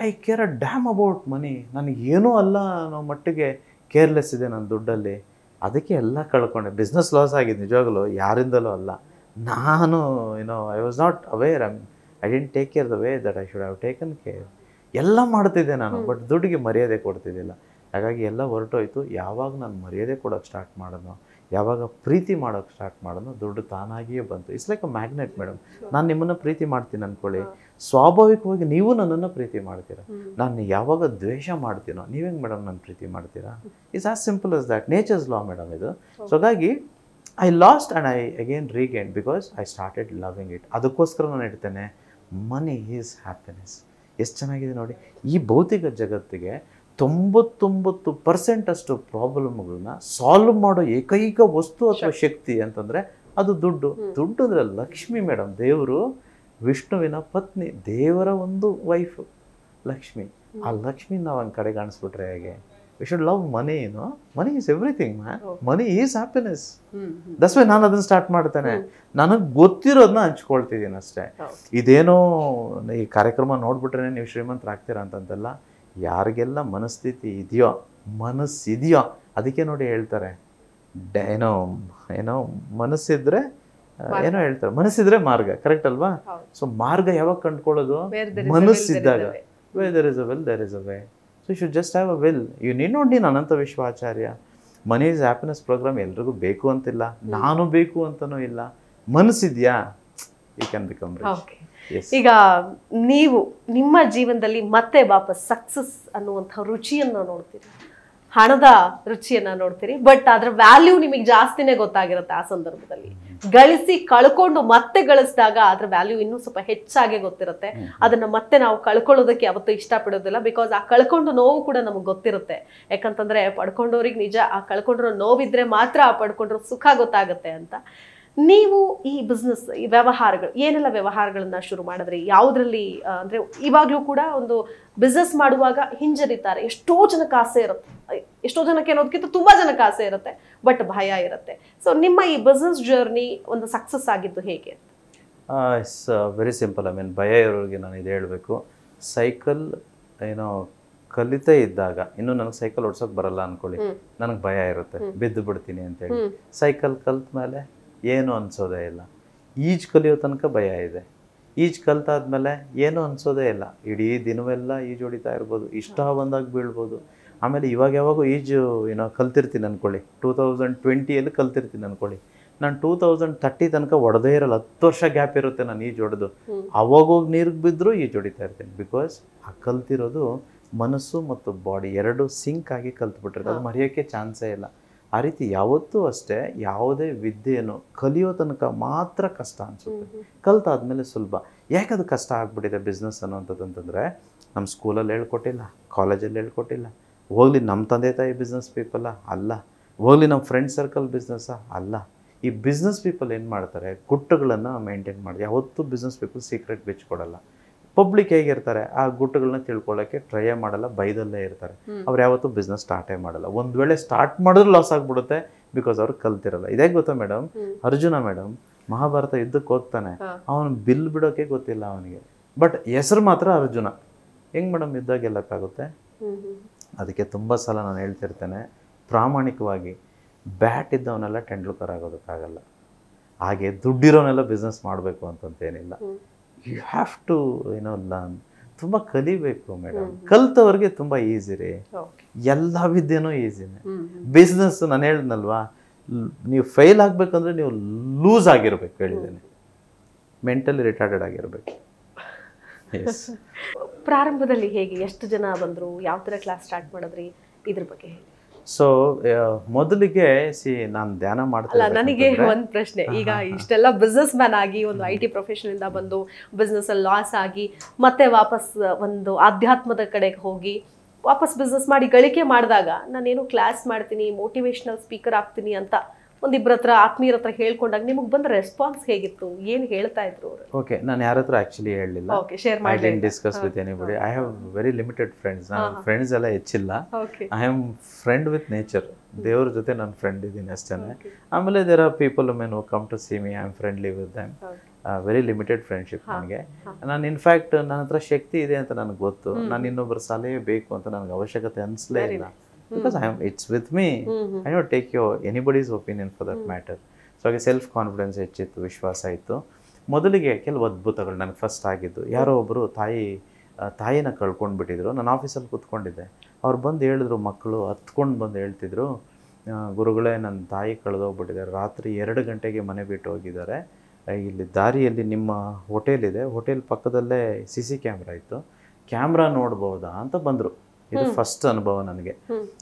I care a damn about money ನನಗೆ ಏನೂ ಅಲ್ಲ ಅನ್ನೋ ಮಟ್ಟಿಗೆ ಕೇರ್ಲೆಸ್ ಇದೆ ನನ್ನ ದುಡ್ಡಲ್ಲಿ ಅದಕ್ಕೆ ಎಲ್ಲ ಕಳ್ಕೊಂಡೆ ಬಿಸ್ನೆಸ್ ಲಾಸ್ ಆಗಿದೆ ನಿಜವಾಗಲೂ ಯಾರಿಂದಲೂ ಅಲ್ಲ ನಾನು ಏನೋ I was not aware I I didn't take care the way that I should have taken care ಎಲ್ಲ ಮಾಡ್ತಿದ್ದೆ ನಾನು ಬಟ್ ದುಡ್ಡಿಗೆ ಮರ್ಯಾದೆ ಕೊಡ್ತಿದ್ದಿಲ್ಲ ಹಾಗಾಗಿ ಎಲ್ಲ ಹೊರಟೋಯ್ತು ಯಾವಾಗ ನಾನು ಮರ್ಯಾದೆ ಕೊಡೋಕ್ಕೆ ಸ್ಟಾರ್ಟ್ ಮಾಡೋದು ಯಾವಾಗ ಪ್ರೀತಿ ಮಾಡೋಕ್ಕೆ ಸ್ಟಾರ್ಟ್ ಮಾಡೋದು ದುಡ್ಡು ತಾನಾಗಿಯೇ ಬಂತು it's like a magnet madam ನಾನು ನಿಮ್ಮನ್ನು ಪ್ರೀತಿ ಮಾಡ್ತೀನಿ ಅಂದ್ಕೊಳ್ಳಿ ಸ್ವಾಭಾವಿಕವಾಗಿ ನೀವು ನನ್ನನ್ನು ಪ್ರೀತಿ ಮಾಡ್ತೀರಾ ನಾನು ಯಾವಾಗ ದ್ವೇಷ ಮಾಡ್ತೀನೋ ನೀವೇ ಮೇಡಮ್ ನಾನು ಪ್ರೀತಿ ಮಾಡ್ತೀರಾ it's as simple as that nature's law madam ಇದು ಸೊ ಹಾಗಾಗಿ I lost and I again regain because I started loving it ಅದಕ್ಕೋಸ್ಕರ ನಾನು ಇಡ್ತೇನೆ ಮನಿ ಈಸ್ ಹ್ಯಾಪಿನೆಸ್ ಎಷ್ಟು ಚೆನ್ನಾಗಿದೆ ನೋಡಿ ಈ ಭೌತಿಕ ಜಗತ್ತಿಗೆ ತೊಂಬತ್ತೊಂಬತ್ತು ಪರ್ಸೆಂಟ್ ಅಷ್ಟು ಪ್ರಾಬ್ಲಮ್ಗಳನ್ನ ಸಾಲ್ವ್ ಮಾಡೋ ಏಕೈಕ ವಸ್ತು ಅಥವಾ ಶಕ್ತಿ ಅಂತಂದರೆ ಅದು ದುಡ್ಡು ದುಡ್ಡು ಅಂದರೆ ಲಕ್ಷ್ಮಿ ಮೇಡಮ್ ದೇವರು ವಿಷ್ಣುವಿನ ಪತ್ನಿ ದೇವರ ಒಂದು ವೈಫ್ ಲಕ್ಷ್ಮಿ ಆ ಲಕ್ಷ್ಮಿ ನಾವು ಹಂಗೆ ಕಡೆ ಕಾಣಿಸ್ಬಿಟ್ರೆ ಹೇಗೆ ವಿ ಶುಡ್ ಲವ್ ಮನಿ ಏನು money is everything ma'am money is happiness that's why ನಾನು ಅದನ್ನು ಸ್ಟಾರ್ಟ್ ಮಾಡ್ತೇನೆ ನನಗೆ ಗೊತ್ತಿರೋದನ್ನ ಹಂಚ್ಕೊಳ್ತಿದ್ದೀನಿ ಅಷ್ಟೇ ಇದೇನೋ ಈ ಕಾರ್ಯಕ್ರಮ ನೋಡ್ಬಿಟ್ರೆ ನೀವು ಶ್ರೀಮಂತರಾಗ್ತೀರಾ ಅಂತಂತೆಲ್ಲ ಯಾರಿಗೆಲ್ಲ ಮನಸ್ಥಿತಿ ಇದೆಯೋ ಮನಸ್ಸಿದೆಯೋ ಅದಕ್ಕೆ ನೋಡಿ ಹೇಳ್ತಾರೆ ಏನೋ ಏನೋ ಮನಸ್ಸಿದ್ರೆ ಏನೋ ಹೇಳ್ತಾರೆ ಮನಸ್ಸಿದ್ರೆ ಮಾರ್ಗ ಕರೆಕ್ಟ್ ಅಲ್ವಾ ಸೊ ಮಾರ್ಗ ಯಾವಾಗ ಕಂಡ್ಕೊಳ್ಳೋದು ಮನಸ್ಸಿದ್ದಾಗ where there is a will there is a way so should just have a will you ನೀನು ನೋಡಿ ನೀನು Anantha Vishwacharya money is happiness programme ಎಲ್ರಿಗೂ ಬೇಕು ಅಂತಿಲ್ಲ ನಾನು ಬೇಕು ಅಂತನೂ ಇಲ್ಲ ಮನಸ್ಸಿದ್ಯಾ ಯು ಕ್ಯಾನ್ ಬಿಕಮ್ ಈಗ ನೀವು ನಿಮ್ಮ ಜೀವನದಲ್ಲಿ ಮತ್ತೆ ವಾಪಸ್ ಸಕ್ಸಸ್ ಅನ್ನುವಂಥ ರುಚಿಯನ್ನ ನೋಡ್ತೀರಿ ಹಣದ ರುಚಿಯನ್ನ ನೋಡ್ತೀರಿ ಬಟ್ ಅದರ ವ್ಯಾಲ್ಯೂ ನಿಮಗೆ ಜಾಸ್ತಿನೇ ಗೊತ್ತಾಗಿರುತ್ತೆ ಆ ಸಂದರ್ಭದಲ್ಲಿ ಗಳಿಸಿ ಕಳ್ಕೊಂಡು ಮತ್ತೆ ಗಳಿಸಿದಾಗ ಅದ್ರ ವ್ಯಾಲ್ಯೂ ಇನ್ನೂ ಸ್ವಲ್ಪ ಹೆಚ್ಚಾಗಿ ಗೊತ್ತಿರುತ್ತೆ ಅದನ್ನ ಮತ್ತೆ ನಾವು ಕಳ್ಕೊಳ್ಳೋದಕ್ಕೆ ಯಾವತ್ತೂ ಪಡೋದಿಲ್ಲ ಬಿಕಾಸ್ ಆ ಕಳ್ಕೊಂಡು ನೋವು ಕೂಡ ನಮಗೆ ಗೊತ್ತಿರುತ್ತೆ ಯಾಕಂತಂದ್ರೆ ಪಡ್ಕೊಂಡವ್ರಿಗೆ ನಿಜ ಆ ಕಳ್ಕೊಂಡಿರೋ ನೋವಿದ್ರೆ ಮಾತ್ರ ಆ ಪಡ್ಕೊಂಡ್ರ ಸುಖ ಗೊತ್ತಾಗುತ್ತೆ ಅಂತ ನೀವು ಈ ಬಿಸ್ನೆಸ್ ಈ ವ್ಯವಹಾರಗಳು ಏನೆಲ್ಲ ವ್ಯವಹಾರಗಳನ್ನ ಶುರು ಮಾಡಿದ್ರಿ ಯಾವುದರಲ್ಲಿ ಅಂದ್ರೆ ಇವಾಗಲೂ ಕೂಡ ಒಂದು ಬಿಸ್ನೆಸ್ ಮಾಡುವಾಗ ಹಿಂಜರಿತಾರೆ ಎಷ್ಟೋ ಜನಕ್ಕೆ ಆಸೆ ಇರುತ್ತೆ ಎಷ್ಟೋ ಜನಕ್ಕೆ ಅನ್ನೋದಕ್ಕಿಂತ ತುಂಬಾ ಜನಕ್ಕೆ ಆಸೆ ಇರುತ್ತೆ ಬಟ್ ಭಯ ಇರುತ್ತೆ ಸೊ ನಿಮ್ಮ ಈ ಬಿಸ್ನೆಸ್ ಜರ್ನಿ ಒಂದು ಸಕ್ಸಸ್ ಆಗಿದ್ದು ಹೇಗೆ it's very simple I mean ಭಯ ಇರೋರಿಗೆ ನಾನು ಇದು ಹೇಳಬೇಕು ಸೈಕಲ್ ಏನೋ ಕಲಿತೇ ಇದ್ದಾಗ ಇನ್ನು ನನಗೆ ಸೈಕಲ್ ಓಡಿಸೋಕೆ ಬರಲ್ಲ ಅನ್ಕೊಳ್ಳಿ ನನಗೆ ಭಯ ಇರುತ್ತೆ ಬಿದ್ದು ಬಿಡ್ತೀನಿ ಅಂತೇಳಿ ಸೈಕಲ್ ಕಲ್ತ ಮೇಲೆ ಏನು ಅನಿಸೋದೇ ಇಲ್ಲ ಈಜು ಕಲಿಯೋ ತನಕ ಭಯ ಇದೆ ಈಜು ಕಲ್ತಾದ್ಮೇಲೆ ಏನೂ ಅನಿಸೋದೇ ಇಲ್ಲ ಇಡೀ ದಿನವೆಲ್ಲ ಈಜು ಹೊಡಿತಾ ಇರ್ಬೋದು ಇಷ್ಟ ಬಂದಾಗ ಬೀಳ್ಬೋದು ಆಮೇಲೆ ಇವಾಗ ಯಾವಾಗೂ ಈಜು ಏನೋ ಕಲ್ತಿರ್ತೀನಿ ಅಂದ್ಕೊಳ್ಳಿ ಟೂ ತೌಸಂಡ್ ಟ್ವೆಂಟಿಯಲ್ಲಿ ಕಲ್ತಿರ್ತೀನಿ ಅಂದ್ಕೊಳ್ಳಿ ನಾನು ಟೂ ತೌಸಂಡ್ ತರ್ಟಿ ತನಕ ಒಡೆದೇ ಇರಲ್ಲ ಹತ್ತು ವರ್ಷ ಗ್ಯಾಪ್ ಇರುತ್ತೆ ನಾನು ಈಜು ಹೊಡೆದು ಅವಾಗೋಗಿ ನೀರಿಗೆ ಬಿದ್ದರೂ ಈಜು ಹೊಡಿತಾ ಇರ್ತೀನಿ ಬಿಕಾಸ್ ಆ ಕಲ್ತಿರೋದು ಮನಸ್ಸು ಮತ್ತು ಬಾಡಿ ಎರಡು ಸಿಂಕ್ ಆಗಿ ಕಲ್ತ್ಬಿಟ್ಟಿರ್ತಾರೆ ಅದು ಮರೆಯೋಕ್ಕೆ ಚಾನ್ಸೇ ಇಲ್ಲ ಆ ರೀತಿ ಯಾವತ್ತೂ ಅಷ್ಟೇ ಯಾವುದೇ ವಿದ್ಯೆಯನ್ನು ಕಲಿಯೋ ತನಕ ಮಾತ್ರ ಕಷ್ಟ ಅನಿಸುತ್ತೆ ಕಲಿತಾದ್ಮೇಲೆ ಸುಲಭ ಯಾಕೆ ಅದು ಕಷ್ಟ ಆಗ್ಬಿಟ್ಟಿದೆ ಬಿಸ್ನೆಸ್ ಅನ್ನೋಂಥದ್ದು ಅಂತಂದರೆ ನಮ್ಮ ಸ್ಕೂಲಲ್ಲಿ ಹೇಳ್ಕೊಟ್ಟಿಲ್ಲ ಕಾಲೇಜಲ್ಲಿ ಹೇಳ್ಕೊಟ್ಟಿಲ್ಲ ಹೋಗ್ಲಿ ನಮ್ಮ ತಂದೆ ತಾಯಿ ಬಿಸ್ನೆಸ್ ಪೀಪಲ್ಲ ಅಲ್ಲ ಹೋಗ್ಲಿ ನಮ್ಮ ಫ್ರೆಂಡ್ ಸರ್ಕಲ್ ಬಿಸ್ನೆಸ್ಸ ಅಲ್ಲ ಈ ಬಿಸ್ನೆಸ್ ಪೀಪಲ್ ಏನು ಮಾಡ್ತಾರೆ ಗುಟ್ಟಗಳನ್ನು ಮೇಂಟೈನ್ ಮಾಡಿ ಯಾವತ್ತೂ ಬಿಸ್ನೆಸ್ ಪೀಪಲ್ ಸೀಕ್ರೆಟ್ ಬಿಚ್ಚಿಕೊಡಲ್ಲ ಪಬ್ಲಿಕ್ ಹೇಗಿರ್ತಾರೆ ಆ ಗುಟ್ಟುಗಳನ್ನ ತಿಳ್ಕೊಳ್ಳೋಕ್ಕೆ ಟ್ರೈ ಮಾಡಲ್ಲ ಬೈದಲ್ಲೇ ಇರ್ತಾರೆ ಅವ್ರು ಯಾವತ್ತೂ ಬಿಸ್ನೆಸ್ ಸ್ಟಾರ್ಟೇ ಮಾಡಲ್ಲ ಒಂದು ವೇಳೆ ಸ್ಟಾರ್ಟ್ ಮಾಡಿದ್ರೂ ಲಾಸ್ ಆಗಿಬಿಡುತ್ತೆ ಬಿಕಾಸ್ ಅವ್ರು ಕಲ್ತಿರಲ್ಲ ಇದೇ ಗೊತ್ತಾ ಮೇಡಮ್ ಅರ್ಜುನ ಮೇಡಮ್ ಮಹಾಭಾರತ ಯುದ್ಧಕ್ಕೆ ಹೋಗ್ತಾನೆ ಅವನು ಬಿಲ್ ಬಿಡೋಕೆ ಗೊತ್ತಿಲ್ಲ ಅವನಿಗೆ ಬಟ್ ಹೆಸರು ಮಾತ್ರ ಅರ್ಜುನ ಹೆಂಗೆ ಮೇಡಮ್ ಯುದ್ಧ ಗೆಲ್ಲಕ್ಕಾಗುತ್ತೆ ಅದಕ್ಕೆ ತುಂಬ ಸಲ ನಾನು ಹೇಳ್ತಿರ್ತೇನೆ ಪ್ರಾಮಾಣಿಕವಾಗಿ ಬ್ಯಾಟ್ ಇದ್ದವನ್ನೆಲ್ಲ ಟೆಂಡೂಲ್ಕರ್ ಆಗೋದಕ್ಕಾಗಲ್ಲ ಹಾಗೆ ದುಡ್ಡಿರೋನೆಲ್ಲ ಬಿಸ್ನೆಸ್ ಮಾಡಬೇಕು ಅಂತಂತೇನಿಲ್ಲ ಯು ಹ್ಯಾವ್ ಟು ಏನೋ ಲರ್ನ್ ತುಂಬ ಕಲಿಬೇಕು ಮೇಡಮ್ ಕಲ್ತವ್ರಿಗೆ ತುಂಬ ಈಸಿ ರೀ ಎಲ್ಲ ವಿದ್ಯೆನೂ ಈಸಿನೇ ಬಿಸ್ನೆಸ್ ನಾನು ಹೇಳ್ದಲ್ವಾ ನೀವು ಫೇಲ್ ಆಗಬೇಕಂದ್ರೆ ನೀವು ಲೂಸ್ ಆಗಿರ್ಬೇಕು ಹೇಳಿದ್ದೇನೆ ಮೆಂಟಲಿ ರಿಟಾರ್ಡೆಡ್ ಆಗಿರಬೇಕು ಪ್ರಾರಂಭದಲ್ಲಿ ಹೇಗೆ ಎಷ್ಟು ಜನ ಬಂದರು ಯಾವ ಥರ ಕ್ಲಾಸ್ ಸ್ಟಾರ್ಟ್ ಮಾಡಿದ್ರಿ ಇದ್ರ ಬಗ್ಗೆ ಹೇಳಿ ಸೊ uh, ಮೊದಲಿಗೆ ಸಿ ನಾನು ಧ್ಯಾನ ಮಾಡ್ತೀನಿ ನನಗೆ ಒಂದು ಪ್ರಶ್ನೆ ಈಗ ಇಷ್ಟೆಲ್ಲ ಬಿಸ್ನೆಸ್ ಮ್ಯಾನ್ ಆಗಿ ಒಂದು ಐ ಟಿ ಪ್ರೊಫೆಷನ್ ಇಂದ ಬಂದು ಬಿಸ್ನೆಸ್ ಅಲ್ಲಿ ಲಾಸ್ ಆಗಿ ಮತ್ತೆ ವಾಪಸ್ ಒಂದು ಆಧ್ಯಾತ್ಮದ ಕಡೆಗೆ ಹೋಗಿ ವಾಪಸ್ ಬಿಸ್ನೆಸ್ ಮಾಡಿ ಗಳಿಕೆ ಮಾಡಿದಾಗ ನಾನೇನು ಕ್ಲಾಸ್ ಮಾಡ್ತೀನಿ ಮೋಟಿವೇಶ್ನಲ್ ಸ್ಪೀಕರ್ ಆಗ್ತೀನಿ ಅಂತ ಒಂದಿಬ್ಬರ ಹತ್ರ ಆತ್ಮೀಯರ ಹತ್ರ ಹೇಳ್ಕೊಂಡಾಗ ನಿಮಗೆ ಬಂದ ರೆಸ್ಪಾನ್ಸ್ ಹೇಗಿತ್ತು ಏನು ಹೇಳ್ತಾ ಇದ್ರು ಓಕೆ ನಾನು ಯಾರ ಹತ್ರ ಆ್ಯಕ್ಚುಲಿ ಹೇಳಲಿಲ್ಲ okay share I discuss with anybody I have very limited friends ನಾನು ಫ್ರೆಂಡ್ಸ್ ಎಲ್ಲ ಹೆಚ್ಚಿಲ್ಲ I am friend with nature ದೇವ್ರ ಜೊತೆ ನಾನು ಫ್ರೆಂಡ್ ಇದ್ದೀನಿ ಅಷ್ಟೇ ಆಮೇಲೆ there are people men who come to see me I am friendly with them very limited friendship ನನಗೆ ನಾನು ಇನ್ಫ್ಯಾಕ್ಟ್ ನನ್ನ ಹತ್ರ ಶಕ್ತಿ ಇದೆ ಅಂತ ನನಗೆ ಗೊತ್ತು ನಾನು ಇನ್ನೊಬ್ಬರ ಸಲಹೆ ಬೇಕು ಅಂತ ನನಗೆ ಅವಶ್ಯಕತೆ ಅನಿಸಲೇ ಇಲ್ಲ because I am, hmm. it's with me. Hmm, hmm. I don't take your anybody's opinion for that matter so ಹಾಗೆ ಸೆಲ್ಫ್ ಕಾನ್ಫಿಡೆನ್ಸ್ ಹೆಚ್ಚಿತ್ತು ವಿಶ್ವಾಸ ಇತ್ತು ಮೊದಲಿಗೆ ಕೆಲವು ಅದ್ಭುತಗಳು ನನಗೆ ಫಸ್ಟ್ ಆಗಿದ್ದು ಯಾರೋ ಒಬ್ಬರು ತಾಯಿ ತಾಯಿನ ಕಳ್ಕೊಂಡ್ಬಿಟ್ಟಿದ್ರು ನಾನು ಆಫೀಸಲ್ಲಿ ಕೂತ್ಕೊಂಡಿದ್ದೆ ಅವ್ರು ಬಂದು ಹೇಳಿದ್ರು ಮಕ್ಕಳು ಹತ್ಕೊಂಡು ಬಂದು ಹೇಳ್ತಿದ್ರು ಗುರುಗಳೇ ನನ್ನ ತಾಯಿ ಕಳೆದೋಗ್ಬಿಟ್ಟಿದ್ದಾರೆ ರಾತ್ರಿ ಎರಡು ಗಂಟೆಗೆ ಮನೆ ಬಿಟ್ಟು ಹೋಗಿದ್ದಾರೆ ಇಲ್ಲಿ ದಾರಿಯಲ್ಲಿ ನಿಮ್ಮ ಹೋಟೆಲ್ ಇದೆ ಹೋಟೆಲ್ ಪಕ್ಕದಲ್ಲೇ ಸಿ ಸಿ ಕ್ಯಾಮ್ರಾ ಇತ್ತು ಕ್ಯಾಮ್ರಾ ನೋಡ್ಬೋದಾ ಅಂತ ಬಂದರು ಇದು ಫಸ್ಟ್ ಅನುಭವ ನನಗೆ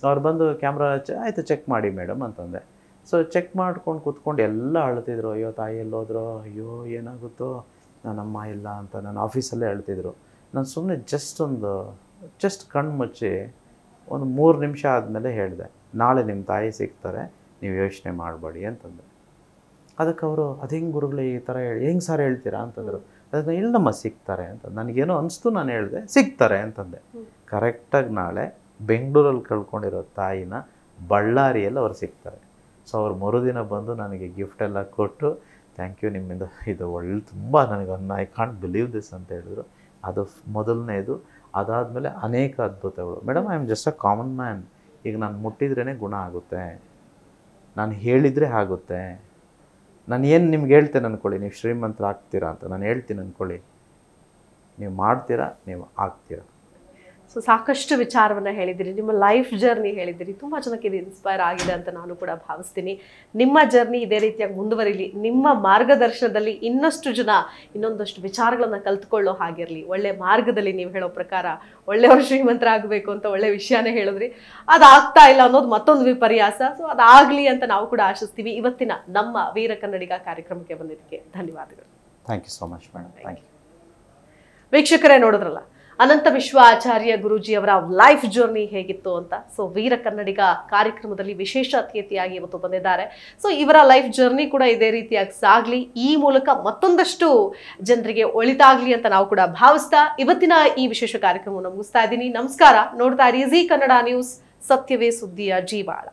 ಅವ್ರು ಬಂದು ಕ್ಯಾಮ್ರಾ ಆಯಿತು ಚೆಕ್ ಮಾಡಿ ಮೇಡಮ್ ಅಂತಂದೆ ಸೊ ಚೆಕ್ ಮಾಡ್ಕೊಂಡು ಕೂತ್ಕೊಂಡು ಎಲ್ಲ ಅಳ್ತಿದ್ರು ಅಯ್ಯೋ ತಾಯಿ ಎಲ್ಲೋದ್ರು ಅಯ್ಯೋ ಏನಾಗುತ್ತೋ ನನ್ನಮ್ಮ ಇಲ್ಲ ಅಂತ ನಾನು ಆಫೀಸಲ್ಲೇ ಅಳ್ತಿದ್ರು ನಾನು ಸುಮ್ಮನೆ ಜಸ್ಟ್ ಒಂದು ಜಸ್ಟ್ ಕಣ್ಣು ಮುಚ್ಚಿ ಒಂದು ಮೂರು ನಿಮಿಷ ಆದಮೇಲೆ ಹೇಳಿದೆ ನಾಳೆ ನಿಮ್ಮ ತಾಯಿ ಸಿಗ್ತಾರೆ ನೀವು ಯೋಚನೆ ಮಾಡಬೇಡಿ ಅಂತಂದೆ ಅದಕ್ಕೆ ಅವರು ಅದು ಹೆಂಗೆ ಗುರುಗಳು ಈ ಥರ ಹೇಳಿ ಹೆಂಗೆ ಸರ್ ಹೇಳ್ತೀರಾ ಅಂತಂದರು ಅದಕ್ಕೆ ಇಲ್ಲಮ್ಮ ಸಿಗ್ತಾರೆ ಅಂತ ನನಗೇನೋ ಅನಿಸ್ತು ನಾನು ಹೇಳಿದೆ ಸಿಗ್ತಾರೆ ಅಂತಂದೆ ಕರೆಕ್ಟಾಗಿ ನಾಳೆ ಬೆಂಗಳೂರಲ್ಲಿ ಕಳ್ಕೊಂಡಿರೋ ತಾಯಿನ ಬಳ್ಳಾರಿಯಲ್ಲಿ ಅವ್ರು ಸಿಗ್ತಾರೆ ಸೊ ಅವ್ರು ಮರುದಿನ ಬಂದು ನನಗೆ ಗಿಫ್ಟ್ ಎಲ್ಲ ಕೊಟ್ಟು ಥ್ಯಾಂಕ್ ಯು ನಿಮ್ಮಿಂದ ಇದು ಒಳ್ಳೆ ತುಂಬ ನನಗೆ ಐ ಕಾಂಟ್ ಬಿಲೀವ್ ದಿಸ್ ಅಂತ ಹೇಳಿದ್ರು ಅದು ಮೊದಲನೇದು ಅದಾದಮೇಲೆ ಅನೇಕ ಅದ್ಭುತಗಳು madam I am just a common man ಈಗ ನಾನು ಮುಟ್ಟಿದ್ರೇ ಗುಣ ಆಗುತ್ತೆ ನಾನು ಹೇಳಿದರೆ ಆಗುತ್ತೆ ನಾನು ಏನು ನಿಮ್ಗೆ ಹೇಳ್ತೇನೆ ಅಂದ್ಕೊಳ್ಳಿ ನೀವು ಶ್ರೀಮಂತರಾಗ್ತೀರಾ ಅಂತ ನಾನು ಹೇಳ್ತೀನಿ ಅಂದ್ಕೊಳ್ಳಿ ನೀವು ಮಾಡ್ತೀರಾ ನೀವು ಆಗ್ತೀರಾ ಸೊ ಸಾಕಷ್ಟು ವಿಚಾರವನ್ನು ಹೇಳಿದಿರಿ ನಿಮ್ಮ ಲೈಫ್ ಜರ್ನಿ ಹೇಳಿದಿರಿ ತುಂಬ ಜನಕ್ಕೆ ಇದು ಇನ್ಸ್ಪೈರ್ ಆಗಿದೆ ಅಂತ ನಾನು ಕೂಡ ಭಾವಿಸ್ತೀನಿ ನಿಮ್ಮ ಜರ್ನಿ ಇದೇ ರೀತಿಯಾಗಿ ಮುಂದುವರಿಲಿ ನಿಮ್ಮ ಮಾರ್ಗದರ್ಶನದಲ್ಲಿ ಇನ್ನಷ್ಟು ಜನ ಇನ್ನೊಂದಷ್ಟು ವಿಚಾರಗಳನ್ನು ಕಲ್ತ್ಕೊಳ್ಳೋ ಹಾಗಿರಲಿ ಒಳ್ಳೆ ಮಾರ್ಗದಲ್ಲಿ ನೀವು ಹೇಳೋ ಪ್ರಕಾರ ಒಳ್ಳೆಯವರು ಆಗಬೇಕು ಅಂತ ಒಳ್ಳೆ ವಿಷಯನೇ ಹೇಳಿದ್ರಿ ಅದಾಗ್ತಾ ಇಲ್ಲ ಅನ್ನೋದು ಮತ್ತೊಂದು ವಿಪರ್ಯಾಸ ಸೊ ಅದಾಗಲಿ ಅಂತ ನಾವು ಕೂಡ ಆಶಿಸ್ತೀವಿ ಇವತ್ತಿನ ನಮ್ಮ ವೀರ ಕನ್ನಡಿಗ ಕಾರ್ಯಕ್ರಮಕ್ಕೆ ಬಂದಿದ್ದಕ್ಕೆ ಧನ್ಯವಾದಗಳು thank you so much madam thank you ವೀಕ್ಷಕರೇ ನೋಡಿದ್ರಲ್ಲ ಅನಂತ ವಿಶ್ವ ವಿಶ್ವಾಚಾರ್ಯ ಅವರ ಲೈಫ್ ಜರ್ನಿ ಹೇಗಿತ್ತು ಅಂತ ಸೊ ವೀರ ಕನ್ನಡಿಗ ಕಾರ್ಯಕ್ರಮದಲ್ಲಿ ವಿಶೇಷ ಅತಿಥಿಯಾಗಿ ಇವತ್ತು ಬಂದಿದ್ದಾರೆ ಸೊ ಇವರ ಲೈಫ್ ಜರ್ನಿ ಕೂಡ ಇದೇ ರೀತಿಯಾಗಿ ಸಾಗಲಿ ಈ ಮೂಲಕ ಮತ್ತೊಂದಷ್ಟು ಜನರಿಗೆ ಒಳಿತಾಗ್ಲಿ ಅಂತ ನಾವು ಕೂಡ ಭಾವಿಸ್ತಾ ಇವತ್ತಿನ ಈ ವಿಶೇಷ ಕಾರ್ಯಕ್ರಮವನ್ನು ಮುಗಿಸ್ತಾ ಇದ್ದೀನಿ ನಮಸ್ಕಾರ ನೋಡ್ತಾ ಇರಿ ಜಿ ಕನ್ನಡ ನ್ಯೂಸ್ ಸತ್ಯವೇ ಸುದ್ದಿಯ ಜೀವಾಳ